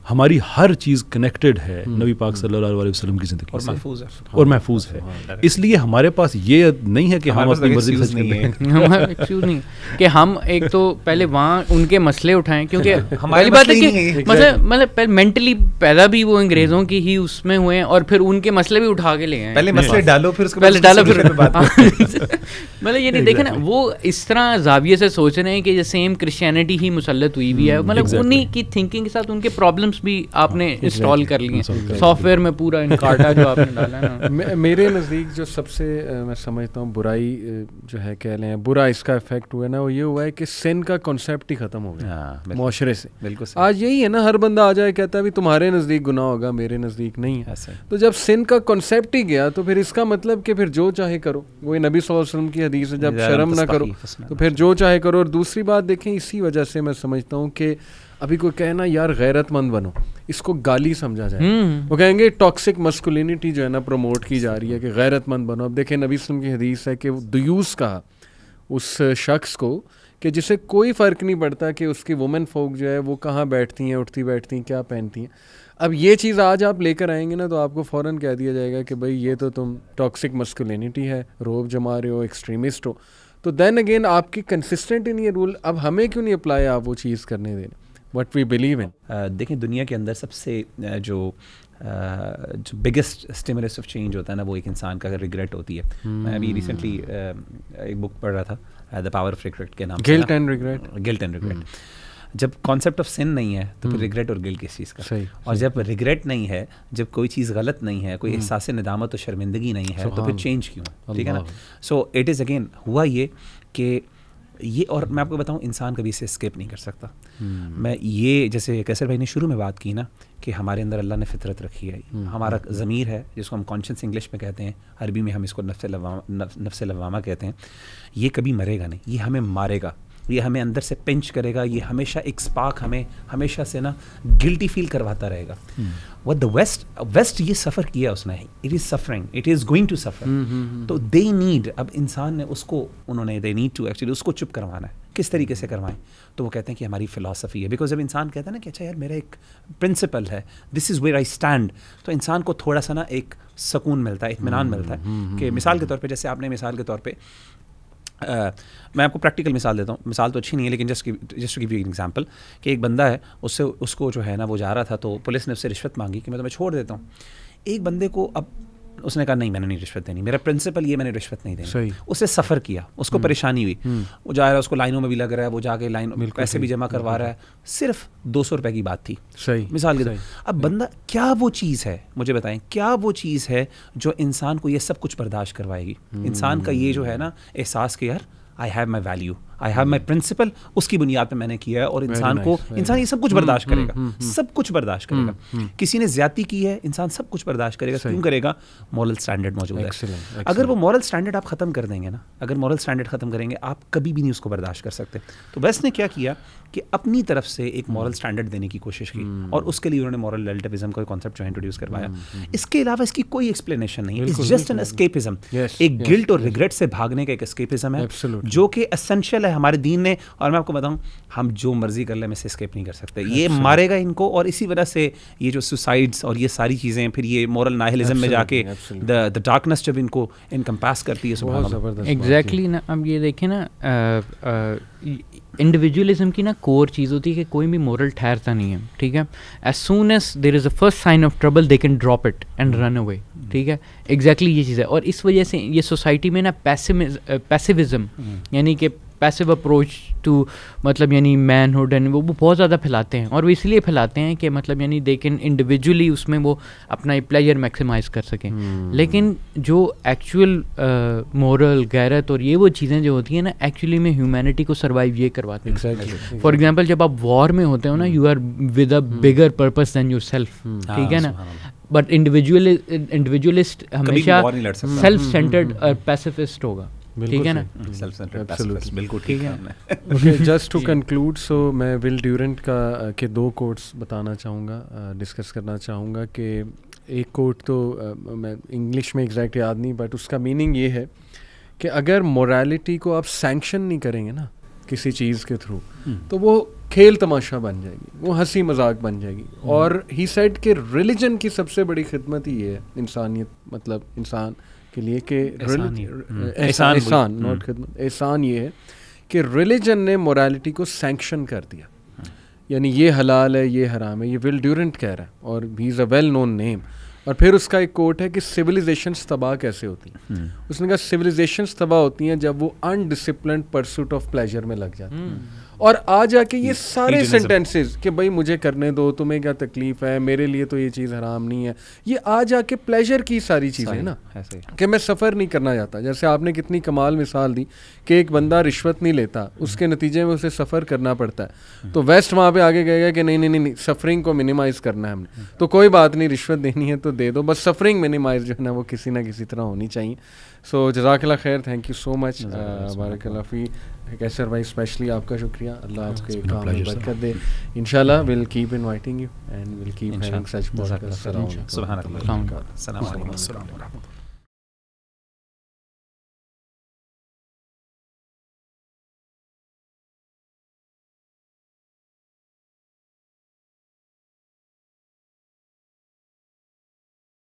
S2: हमारी हर चीज़ कनेक्टेड है हम्म, नबी पाक हम्म। सल्लल्लाहु अलैहि वसल्लम की ज़िंदगी से महफूज है और महफूज है इसलिए हमारे पास ये नहीं है कि हम अपनी मर्जी से नहीं
S4: है कि हम एक तो पहले वहां उनके मसले उठाएं क्योंकि हमारी बात है कि मतलब मतलब पहले मेंटली पैदा भी वो अंग्रेज़ों की ही उसमें हुए हैं और फिर उनके मसले भी उठा के ले आए पहले मसले डालो फिर उसके पहले डालो फिर मतलब ये नहीं देखे ना वो इस तरह जाविये से सोच रहे हैं कि सेम क्रिश्चियनिटी ही मुसलत हुई भी है hmm, मतलब उन्हीं की थिंकिंग के साथ उनके प्रॉब्लम सिस्टम्स भी आपने इंस्टॉल हाँ, कर लिए सॉफ्टवेयर में पूरा इनकार्टा जो आपने डाला है ना
S1: मेरे नज़दीक जो सबसे मैं समझता हूँ बुराई जो है कह लें बुरा इसका इफेक्ट हुआ ना वो ये हुआ है कि सिन का कॉन्सेप्ट ही ख़त्म हो गया हाँ, माशरे से बिल्कुल आज यही है ना हर बंदा आ जाए कहता है तुम्हारे नज़दीक गुना होगा मेरे नज़दीक नहीं है तो जब सिन का कॉन्सेप्ट ही गया तो फिर इसका मतलब कि फिर जो चाहे करो वही नबी वसल्लम की हदीस है जब शर्म ना करो तो फिर जो चाहे करो और दूसरी बात देखें इसी वजह से मैं समझता हूँ कि अभी कोई कहे ना यार गैरतमंद बनो इसको गाली समझा जाए हम्म। वो कहेंगे टॉक्सिक मस्कुलिनिटी जो है ना प्रमोट की जा रही है कि गैरतमंद बनो अब देखें नबी वसम की हदीस है कि दयूस कहा उस शख्स को कि जिसे कोई फ़र्क नहीं पड़ता कि उसकी वुमेन फोक जो है वो कहाँ बैठती हैं उठती बैठती हैं क्या पहनती हैं अब ये चीज़ आज आप लेकर आएंगे ना तो आपको फ़ौर कह दिया जाएगा कि भाई ये तो तुम टॉक्सिक मस्कुलिनिटी है रोब जमा रहे हो एक्सट्रीमिस्ट हो तो देन अगेन आपकी कंसिस्टेंट इन ये रूल अब हमें क्यों नहीं अप्लाई आप वो चीज़ करने देना वट वी बिलीव इन देखें
S3: दुनिया के अंदर सबसे जो जो बिगेस्ट स्टिमुलस ऑफ चेंज होता है ना वो एक इंसान का रिग्रेट होती है मैं अभी रिसेंटली hmm. एक बुक पढ़ रहा था द पावर ऑफ रिग्रेट के नाम guilt and regret guilt and regret जब कॉन्सेप्ट ऑफ सिन नहीं है तो फिर रिग्रेट hmm. और गिल किस चीज़ का सही, और सही. जब रिग्रेट नहीं है जब कोई चीज़ गलत नहीं है कोई hmm. एहसास नदामत और शर्मिंदगी नहीं है तो फिर चेंज क्यों ठीक है ना सो इट इज़ अगेन हुआ ये कि ये और मैं आपको बताऊँ इंसान कभी इसे स्केप नहीं कर सकता हम्म। मैं ये जैसे कैसर भाई ने शुरू में बात की ना कि हमारे अंदर अल्लाह ने फितरत रखी है हम्म, हमारा हम्म, ज़मीर है जिसको हम कॉन्शियस इंग्लिश में कहते हैं अरबी में हम इसको नफ्स लवामा नफ्स लवामा कहते हैं ये कभी मरेगा नहीं ये हमें मारेगा ये हमें अंदर से पिंच करेगा ये हमेशा एक स्पार्क हमें हमेशा से ना गिल्टी फील करवाता रहेगा वट द वेस्ट वेस्ट ये सफ़र किया उसने it is suffering it is going to suffer तो दे नीड अब इंसान ने उसको उन्होंने दे नीड टू एक्चुअली उसको चुप करवाना है किस तरीके से करवाएं तो वो कहते हैं कि हमारी फिलासफ़ी है बिकॉज जब इंसान कहता है ना कि अच्छा यार मेरा एक प्रिंसिपल है this is where I stand तो इंसान को थोड़ा सा ना एक सुकून मिलता है इतमान हम्म, मिलता है हम्म, हम्म, कि मिसाल के तौर पर जैसे आपने मिसाल के तौर पर मैं आपको प्रैक्टिकल मिसाल देता हूँ मिसाल तो अच्छी नहीं है लेकिन just just give you an example कि एक बंदा है उससे उसको जो है ना वो जा रहा था तो पुलिस ने उससे रिश्वत मांगी कि मैं तुम्हें तो छोड़ देता हूँ एक बंदे को अब उसने कहा नहीं मैंने नहीं रिश्वत देनी मेरा प्रिंसिपल ये मैंने रिश्वत नहीं देनी उसे सफ़र किया उसको हम्म। परेशानी हुई हम्म। वो जा रहा है उसको लाइनों में भी लग रहा है वो जाके लाइन पैसे भी जमा करवा रहा है सिर्फ दो सौ रुपए की बात थी सही मिसाल के तौर अब बंदा क्या वो चीज़ है मुझे बताएं क्या वो चीज़ है जो इंसान को ये सब कुछ बर्दाश्त करवाएगी हम्म। इंसान का ये जो है ना एहसास के यार I have my value I have my principle उसकी बुनियाद पर मैंने किया है और इंसान nice, को इंसान ये सब कुछ बर्दाश्त हम्म, करेगा हम्म, हम्म। सब कुछ बर्दाश्त करेगा किसी ने ज्यादा की है इंसान सब कुछ बर्दाश्त करेगा क्यों करेगा मॉरल स्टैंडर्ड मौजूद है अगर वो मॉरल स्टैंडर्ड आप खत्म कर देंगे ना अगर मॉरल स्टैंडर्ड खत्म करेंगे आप कभी भी नहीं उसको बर्दाश्त कर सकते तो वेस्ट ने क्या किया कि अपनी तरफ से एक मॉरल स्टैंडर्ड देने की कोशिश की और उसके लिए उन्होंने मॉरल रिलेटिविज्म का कॉन्सेप्ट जो इंट्रोड्यूस करवाया इसके अलावा इसकी कोई एक्सप्लेनेशन नहीं है जस्ट एन एस्केपिज्म एक गिल्ट और रिग्रेट से भागने का एक एस्केपिज्म है जो कि असेंशियल है है हमारे दीन ने और मैं आपको बताऊं हम जो मर्जी कर ले हम इससे स्केप नहीं कर सकते ये अच्छा। मारेगा इनको और इसी वजह से ये जो सुसाइड्स और ये सारी चीज़ें फिर ये मॉरल नाहलिज्म में जाके द डार्कनेस जब इनको इनकम्पास करती
S4: है सुबह एग्जैक्टली ना अब ये देखें ना इंडिविजुअलिज्म की ना कोर चीज़ होती है कि कोई भी मॉरल ठहरता नहीं है ठीक है as soon as there is a first sign of trouble they can drop it and run away ठीक है एग्जैक्टली exactly ये चीज़ है और इस वजह से ये सोसाइटी में ना पैसिविज़म hmm। यानी कि पैसिव अप्रोच टू मतलब यानी मैनहुड एंड वो बहुत ज़्यादा फैलाते हैं और वो इसलिए फैलाते हैं कि मतलब यानी दे कैन इंडिविजुअली उसमें वो अपना प्लेयर मैक्सिमाइज कर सकें hmm. लेकिन जो एक्चुअल मॉरल uh, गैरत और ये वो चीज़ें जो होती हैं ना एक्चुअली में ह्यूमैनिटी को सर्वाइव ये करवाते हैं फॉर एग्जाम्पल जब आप वॉर में होते हो ना you are with a bigger purpose than yourself ठीक हाँ, है ना बट इंडिविजुअल इंडिविजुअलिस्ट हमेशा self centered hmm, hmm, hmm, और पैसिफिस्ट होगा ठीक है ना बिल्कुल ठीक है जस्ट टू
S1: कंक्लूड सो मैं विल ड्यूरेंट का के दो कोट्स बताना चाहूँगा डिस्कस करना चाहूँगा कि एक कोट तो मैं इंग्लिश में एग्जैक्ट याद नहीं बट उसका मीनिंग ये है कि अगर मोरालिटी को आप सैंक्शन नहीं करेंगे ना किसी चीज़ के थ्रू हम्म। तो वो खेल तमाशा बन जाएगी वो हंसी मजाक बन जाएगी हम्म। और ही सेट कि रिलीजन की सबसे बड़ी खिदमत ही ये है इंसानियत मतलब इंसान के लिए कि एहसान हम्म। नॉट हम्म। खिदमत एहसान ये है कि रिलीजन ने मोरालिटी को सैंक्शन कर दिया हाँ। यानी ये हलाल है ये हराम है ये विल ड्यूरेंट कह रहा है और he is a well known name और फिर उसका एक कोट है कि सिविलाइजेशन तबाह कैसे होती हैं हम्म। उसने कहा सिविलाइजेशन तबाह होती हैं जब वो अनडिसिप्लिन परसूट ऑफ प्लेजर में लग जाती हैं और आ जाके ये hmm. सारे सेंटेंसेस कि भाई मुझे करने दो तुम्हें क्या तकलीफ है मेरे लिए तो ये चीज़ हराम नहीं है ये आ जाके प्लेजर की सारी चीज़ें ना कि मैं सफ़र नहीं करना चाहता जैसे आपने कितनी कमाल मिसाल दी कि एक बंदा रिश्वत नहीं लेता hmm. उसके नतीजे में उसे सफ़र करना पड़ता है hmm. तो वेस्ट वहाँ पर आगे कहेगा कि नहीं नहीं नहीं सफरिंग को मिनिमाइज़ करना है हमने तो कोई बात नहीं रिश्वत देनी है तो दे दो बस सफरिंग मिनिमाइज़ जो है ना वो किसी ना किसी तरह होनी चाहिए सो जजाकला खैर थैंक यू सो मच बारकला कैसर भाई स्पेशली आपका शुक्रिया अल्लाह आपके काम में बरकत दे इंशाल्लाह will keep inviting you and will keep having such more podcast सुभान अल्लाह सलाम अलैकुम